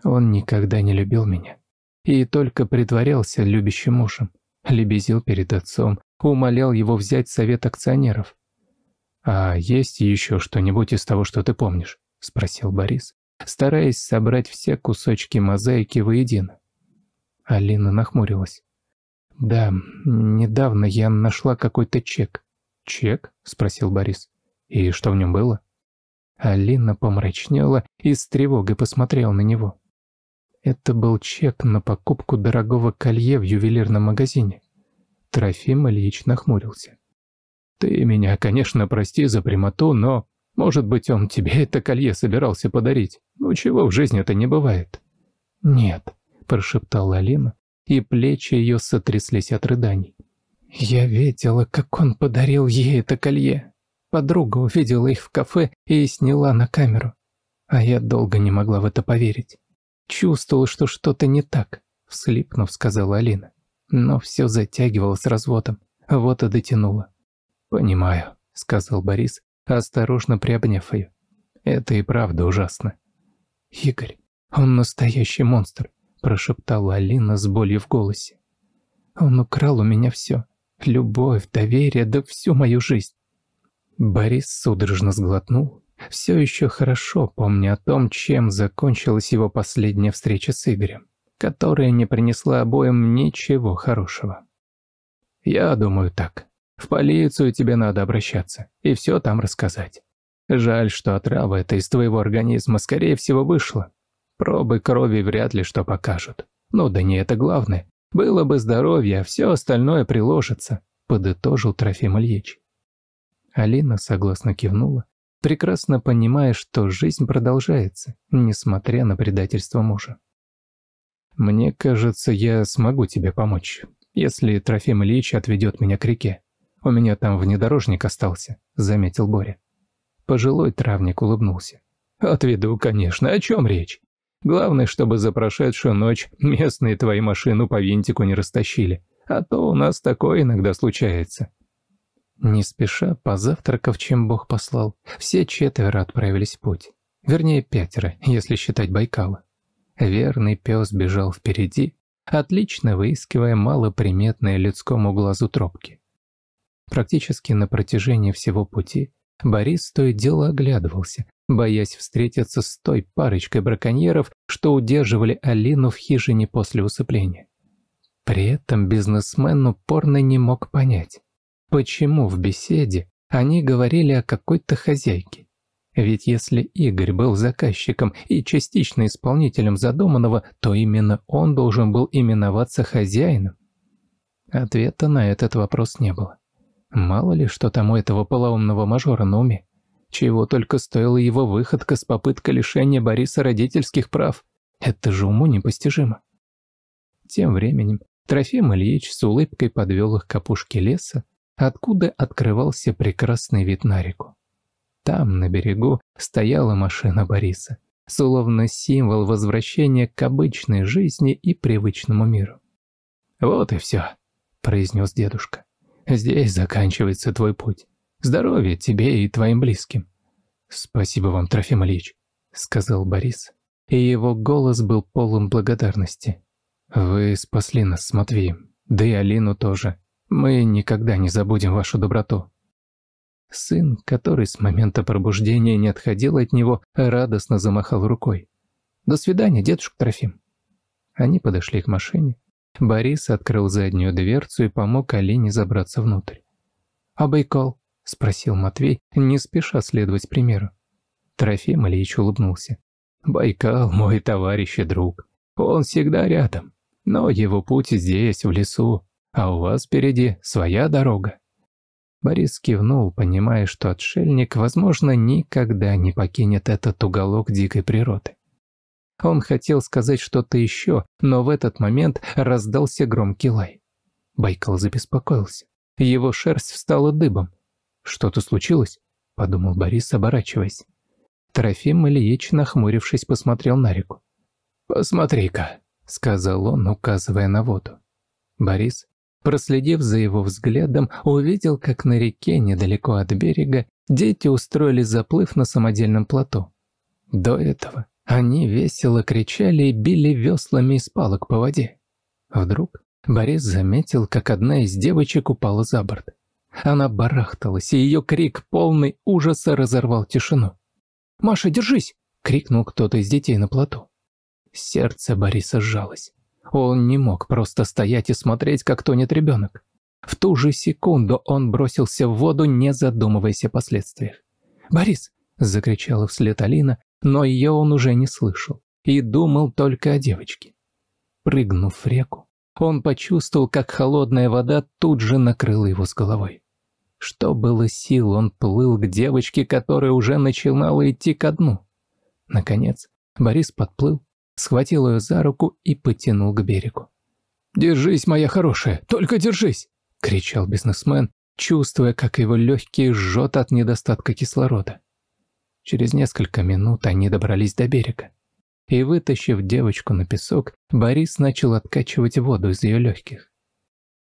«Он никогда не любил меня и только притворялся любящим мужем, лебезил перед отцом, умолял его взять совет акционеров. «А есть еще что-нибудь из того, что ты помнишь?» – спросил Борис, стараясь собрать все кусочки мозаики воедино. Алина нахмурилась. «Да, недавно я нашла какой-то чек». «Чек?» – спросил Борис. «И что в нем было?» Алина помрачнела и с тревогой посмотрела на него. Это был чек на покупку дорогого колье в ювелирном магазине. Трофим Ильич нахмурился. «Ты меня, конечно, прости за прямоту, но, может быть, он тебе это колье собирался подарить. Ну, чего в жизни это не бывает?» «Нет», – прошептала Алина, и плечи ее сотряслись от рыданий. «Я видела, как он подарил ей это колье. Подруга увидела их в кафе и сняла на камеру. А я долго не могла в это поверить. Чувствовал, что что-то не так, всхлипнув, сказала Алина. Но все затягивало с разводом, вот и дотянуло. «Понимаю», — сказал Борис, осторожно приобняв ее. «Это и правда ужасно». «Игорь, он настоящий монстр», — прошептала Алина с болью в голосе. «Он украл у меня все. Любовь, доверие, да всю мою жизнь». Борис судорожно сглотнул, все еще хорошо помня о том, чем закончилась его последняя встреча с Игорем, которая не принесла обоим ничего хорошего. «Я думаю так. В полицию тебе надо обращаться и все там рассказать. Жаль, что отрава эта из твоего организма, скорее всего, вышла. Пробы крови вряд ли что покажут. Ну да не это главное. Было бы здоровье, а все остальное приложится», — подытожил Трофим Ильич. Алина согласно кивнула прекрасно понимая, что жизнь продолжается, несмотря на предательство мужа. «Мне кажется, я смогу тебе помочь, если Трофим Ильич отведет меня к реке. У меня там внедорожник остался», — заметил Боря. Пожилой травник улыбнулся. «Отведу, конечно. О чем речь? Главное, чтобы за прошедшую ночь местные твои машину по винтику не растащили. А то у нас такое иногда случается. Не спеша, позавтракав, чем Бог послал, все четверо отправились в путь. Вернее, пятеро, если считать Байкала. Верный пес бежал впереди, отлично выискивая малоприметные людскому глазу тропки. Практически на протяжении всего пути Борис то и дело оглядывался, боясь встретиться с той парочкой браконьеров, что удерживали Алину в хижине после усыпления. При этом бизнесмен упорно не мог понять, Почему в беседе они говорили о какой-то хозяйке? Ведь если Игорь был заказчиком и частично исполнителем задуманного, то именно он должен был именоваться хозяином. Ответа на этот вопрос не было. Мало ли, что там у этого полоумного мажора на уме. Чего только стоила его выходка с попыткой лишения Бориса родительских прав. Это же уму непостижимо. Тем временем Трофим Ильич с улыбкой подвел их к опушке леса, откуда открывался прекрасный вид на реку. Там, на берегу, стояла машина Бориса, словно символ возвращения к обычной жизни и привычному миру. «Вот и все», — произнес дедушка. «Здесь заканчивается твой путь. Здоровья тебе и твоим близким». «Спасибо вам, Трофим Ильич», — сказал Борис. И его голос был полон благодарности. «Вы спасли нас с Матвеем, да и Алину тоже. Мы никогда не забудем вашу доброту». Сын, который с момента пробуждения не отходил от него, радостно замахал рукой. «До свидания, дедушка Трофим». Они подошли к машине. Борис открыл заднюю дверцу и помог Алине забраться внутрь. «А Байкал?» – спросил Матвей, не спеша следовать примеру. Трофим Ильич улыбнулся. «Байкал – мой товарищ и друг. Он всегда рядом. Но его путь здесь, в лесу а у вас впереди своя дорога». Борис кивнул, понимая, что отшельник, возможно, никогда не покинет этот уголок дикой природы. Он хотел сказать что-то еще, но в этот момент раздался громкий лай. Байкал забеспокоился. Его шерсть встала дыбом. «Что-то случилось?» – подумал Борис, оборачиваясь. Трофим Ильич, нахмурившись, посмотрел на реку. «Посмотри-ка», – сказал он, указывая на воду. Борис Проследив за его взглядом, увидел, как на реке, недалеко от берега, дети устроили заплыв на самодельном плоту. До этого они весело кричали и били веслами из палок по воде. Вдруг Борис заметил, как одна из девочек упала за борт. Она барахталась, и ее крик, полный ужаса, разорвал тишину. «Маша, держись!» — крикнул кто-то из детей на плоту. Сердце Бориса сжалось. Он не мог просто стоять и смотреть, как тонет ребенок. В ту же секунду он бросился в воду, не задумываясь о последствиях. «Борис!» – закричала вслед Алина, но ее он уже не слышал и думал только о девочке. Прыгнув в реку, он почувствовал, как холодная вода тут же накрыла его с головой. Что было сил, он плыл к девочке, которая уже начинала идти ко дну. Наконец, Борис подплыл, схватил ее за руку и потянул к берегу. «Держись, моя хорошая, только держись!» – кричал бизнесмен, чувствуя, как его легкие жжет от недостатка кислорода. Через несколько минут они добрались до берега. И вытащив девочку на песок, Борис начал откачивать воду из ее легких.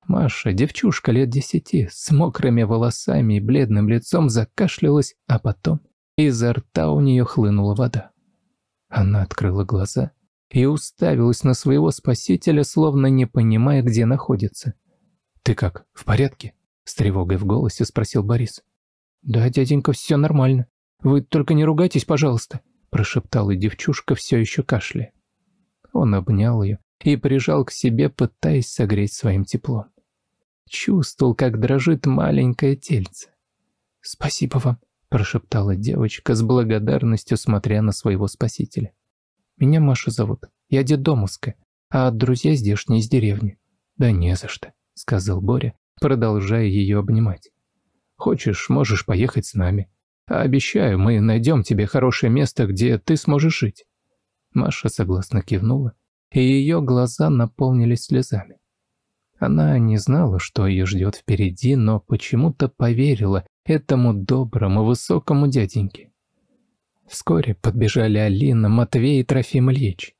Маша, девчушка лет десяти, с мокрыми волосами и бледным лицом закашлялась, а потом изо рта у нее хлынула вода. Она открыла глаза и уставилась на своего спасителя, словно не понимая, где находится. «Ты как, в порядке?» – с тревогой в голосе спросил Борис. «Да, дяденька, все нормально. Вы только не ругайтесь, пожалуйста», – прошептала девчушка, все еще кашля. Он обнял ее и прижал к себе, пытаясь согреть своим теплом. Чувствовал, как дрожит маленькое тельце. «Спасибо вам», прошептала девочка с благодарностью, смотря на своего спасителя. «Меня Маша зовут. Я детдомовская, а друзья здешние из деревни». «Да не за что», — сказал Боря, продолжая ее обнимать. «Хочешь, можешь поехать с нами. обещаю, мы найдем тебе хорошее место, где ты сможешь жить». Маша согласно кивнула, и ее глаза наполнились слезами. Она не знала, что ее ждет впереди, но почему-то поверила, этому доброму высокому дяденьке. Вскоре подбежали Алина, Матвей и Трофим Ильич.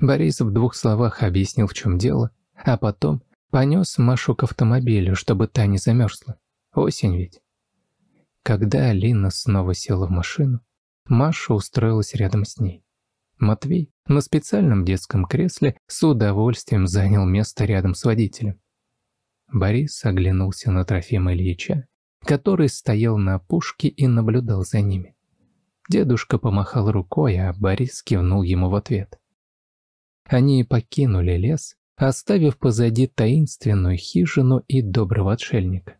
Борис в двух словах объяснил, в чем дело, а потом понес Машу к автомобилю, чтобы та не замерзла. Осень ведь. Когда Алина снова села в машину, Маша устроилась рядом с ней. Матвей на специальном детском кресле с удовольствием занял место рядом с водителем. Борис оглянулся на Трофима Ильича который стоял на опушке и наблюдал за ними. Дедушка помахал рукой, а Борис кивнул ему в ответ. Они покинули лес, оставив позади таинственную хижину и доброго отшельника.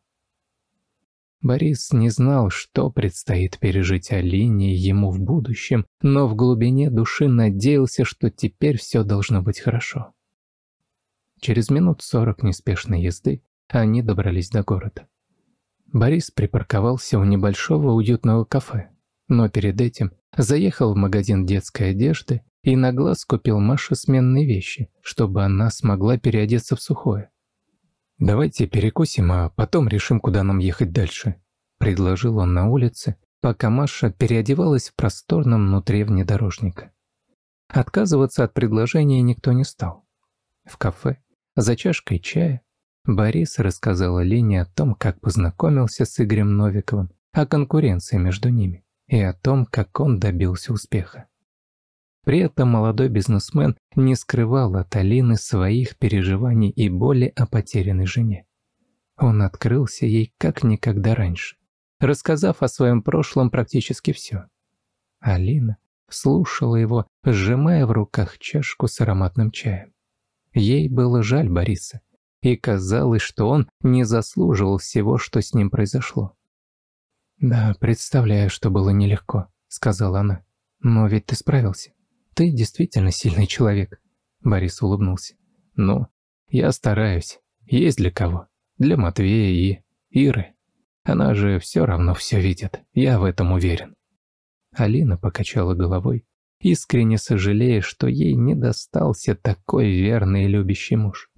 Борис не знал, что предстоит пережить Алине ему в будущем, но в глубине души надеялся, что теперь все должно быть хорошо. Через минут сорок неспешной езды они добрались до города. Борис припарковался у небольшого уютного кафе, но перед этим заехал в магазин детской одежды и на глаз купил Маше сменные вещи, чтобы она смогла переодеться в сухое. «Давайте перекусим, а потом решим, куда нам ехать дальше», – предложил он на улице, пока Маша переодевалась в просторном внутри внедорожника. Отказываться от предложения никто не стал. В кафе, за чашкой чая, Борис рассказал Алине о том, как познакомился с Игорем Новиковым, о конкуренции между ними и о том, как он добился успеха. При этом молодой бизнесмен не скрывал от Алины своих переживаний и боли о потерянной жене. Он открылся ей как никогда раньше, рассказав о своем прошлом практически все. Алина слушала его, сжимая в руках чашку с ароматным чаем. Ей было жаль Бориса, и казалось, что он не заслуживал всего, что с ним произошло. «Да, представляю, что было нелегко», — сказала она. «Но ведь ты справился. Ты действительно сильный человек», — Борис улыбнулся. «Ну, я стараюсь. Есть для кого. Для Матвея и Иры. Она же все равно все видит, я в этом уверен». Алина покачала головой, искренне сожалея, что ей не достался такой верный и любящий муж.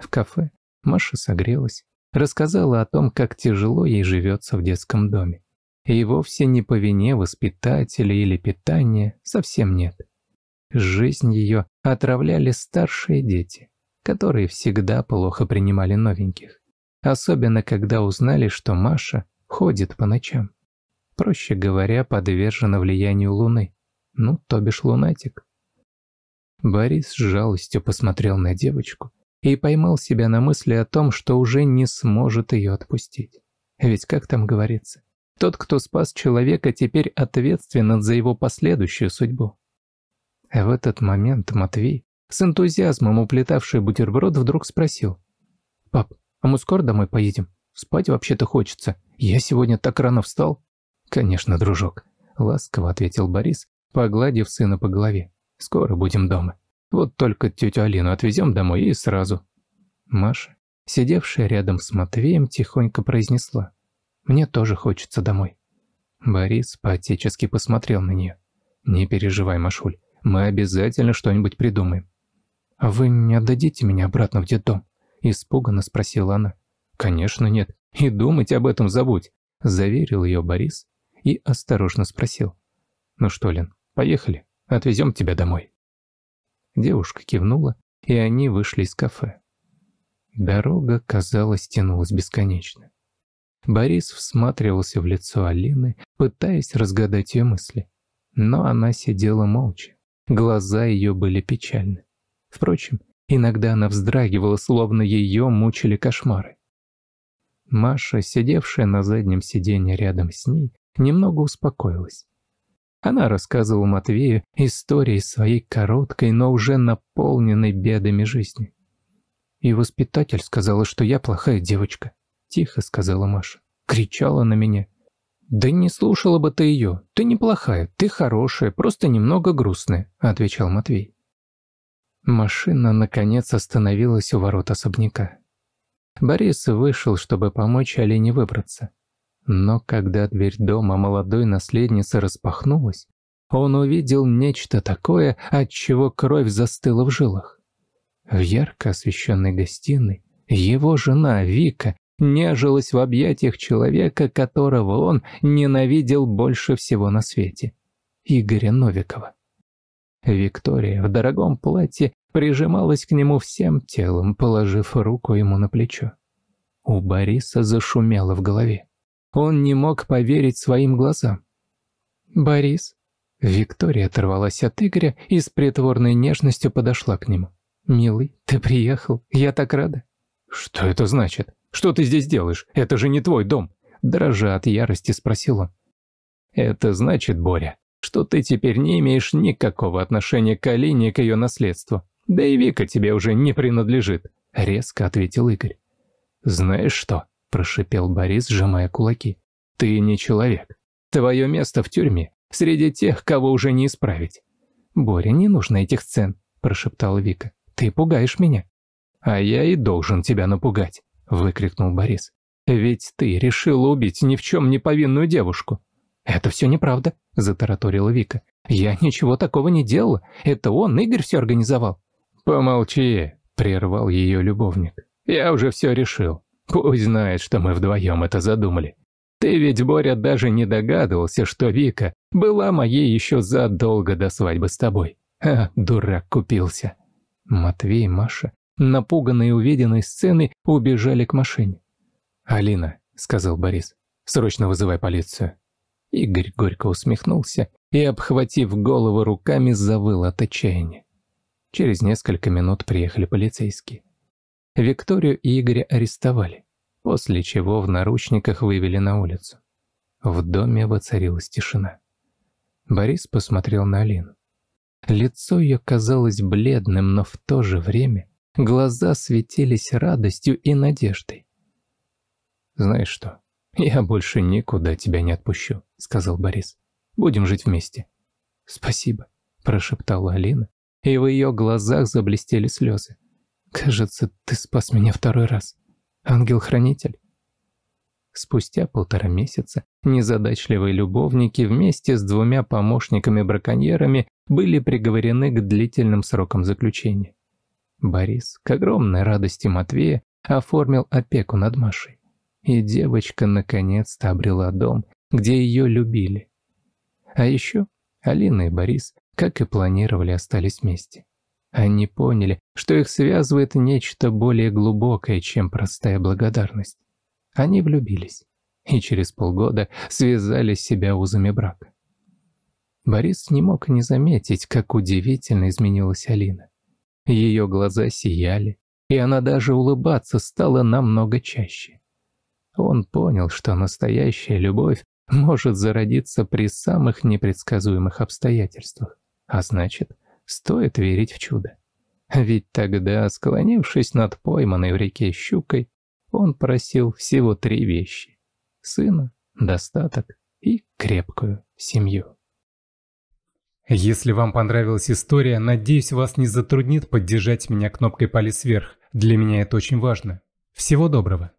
В кафе Маша согрелась, рассказала о том, как тяжело ей живется в детском доме. И вовсе не по вине воспитателя или питания, совсем нет. Жизнь ее отравляли старшие дети, которые всегда плохо принимали новеньких. Особенно, когда узнали, что Маша ходит по ночам. Проще говоря, подвержена влиянию Луны. Ну, то бишь лунатик. Борис с жалостью посмотрел на девочку, и поймал себя на мысли о том, что уже не сможет ее отпустить. Ведь как там говорится, тот, кто спас человека, теперь ответственен за его последующую судьбу. А в этот момент Матвей, с энтузиазмом уплетавший бутерброд, вдруг спросил. «Пап, а мы скоро домой поедем? Спать вообще-то хочется. Я сегодня так рано встал». «Конечно, дружок», — ласково ответил Борис, погладив сына по голове. «Скоро будем дома». Вот только тетю Алину отвезем домой и сразу». Маша, сидевшая рядом с Матвеем, тихонько произнесла. «Мне тоже хочется домой». Борис поотечески посмотрел на нее. «Не переживай, Машуль, мы обязательно что-нибудь придумаем». «А вы не отдадите меня обратно в детдом?» – испуганно спросила она. «Конечно нет, и думать об этом забудь», – заверил ее Борис и осторожно спросил. «Ну что, Лен, поехали, отвезем тебя домой». Девушка кивнула, и они вышли из кафе. Дорога, казалось, тянулась бесконечно. Борис всматривался в лицо Алины, пытаясь разгадать ее мысли. Но она сидела молча. Глаза ее были печальны. Впрочем, иногда она вздрагивала, словно ее мучили кошмары. Маша, сидевшая на заднем сиденье рядом с ней, немного успокоилась. Она рассказывала Матвею истории своей короткой, но уже наполненной бедами жизни. «И воспитатель сказала, что я плохая девочка», – тихо сказала Маша. Кричала на меня. «Да не слушала бы ты ее. Ты неплохая, ты хорошая, просто немного грустная», – отвечал Матвей. Машина, наконец, остановилась у ворот особняка. Борис вышел, чтобы помочь Алине выбраться. Но когда дверь дома молодой наследницы распахнулась, он увидел нечто такое, от чего кровь застыла в жилах. В ярко освещенной гостиной его жена Вика нежилась в объятиях человека, которого он ненавидел больше всего на свете – Игоря Новикова. Виктория в дорогом платье прижималась к нему всем телом, положив руку ему на плечо. У Бориса зашумело в голове. Он не мог поверить своим глазам. «Борис?» Виктория оторвалась от Игоря и с притворной нежностью подошла к нему. «Милый, ты приехал, я так рада». «Что это значит? Что ты здесь делаешь? Это же не твой дом!» Дрожа от ярости спросил он. «Это значит, Боря, что ты теперь не имеешь никакого отношения к Алине и к ее наследству. Да и Вика тебе уже не принадлежит», — резко ответил Игорь. «Знаешь что? – прошипел Борис, сжимая кулаки. «Ты не человек. Твое место в тюрьме, среди тех, кого уже не исправить». «Боря, не нужно этих сцен», – прошептал Вика. «Ты пугаешь меня». «А я и должен тебя напугать», – выкрикнул Борис. «Ведь ты решила убить ни в чем не повинную девушку». «Это все неправда», – затараторила Вика. «Я ничего такого не делала. Это он, Игорь, все организовал». «Помолчи», – прервал ее любовник. «Я уже все решил. Хуй знает, что мы вдвоем это задумали. Ты ведь, Боря, даже не догадывался, что Вика была моей еще задолго до свадьбы с тобой. А, дурак купился. Матвей и Маша, напуганные увиденной сцены, убежали к машине. «Алина», — сказал Борис, — «срочно вызывай полицию». Игорь горько усмехнулся и, обхватив голову руками, завыл от отчаяния. Через несколько минут приехали полицейские. Викторию и Игоря арестовали, после чего в наручниках вывели на улицу. В доме воцарилась тишина. Борис посмотрел на Алину. Лицо ее казалось бледным, но в то же время глаза светились радостью и надеждой. «Знаешь что, я больше никуда тебя не отпущу», — сказал Борис. «Будем жить вместе». «Спасибо», — прошептала Алина, и в ее глазах заблестели слезы. Кажется, ты спас меня второй раз. Ангел-хранитель. Спустя полтора месяца незадачливые любовники вместе с двумя помощниками-браконьерами были приговорены к длительным срокам заключения. Борис, к огромной радости Матвея, оформил опеку над Машей. И девочка наконец-то обрела дом, где ее любили. А еще Алина и Борис, как и планировали, остались вместе. Они поняли, что их связывает нечто более глубокое, чем простая благодарность. Они влюбились и через полгода связали себя узами брака. Борис не мог не заметить, как удивительно изменилась Алина. Ее глаза сияли, и она даже улыбаться стала намного чаще. Он понял, что настоящая любовь может зародиться при самых непредсказуемых обстоятельствах, а значит – стоит верить в чудо. Ведь тогда, склонившись над пойманной в реке щукой, он просил всего три вещи – сына, достаток и крепкую семью. Если вам понравилась история, надеюсь, вас не затруднит поддержать меня кнопкой палец вверх. Для меня это очень важно. Всего доброго!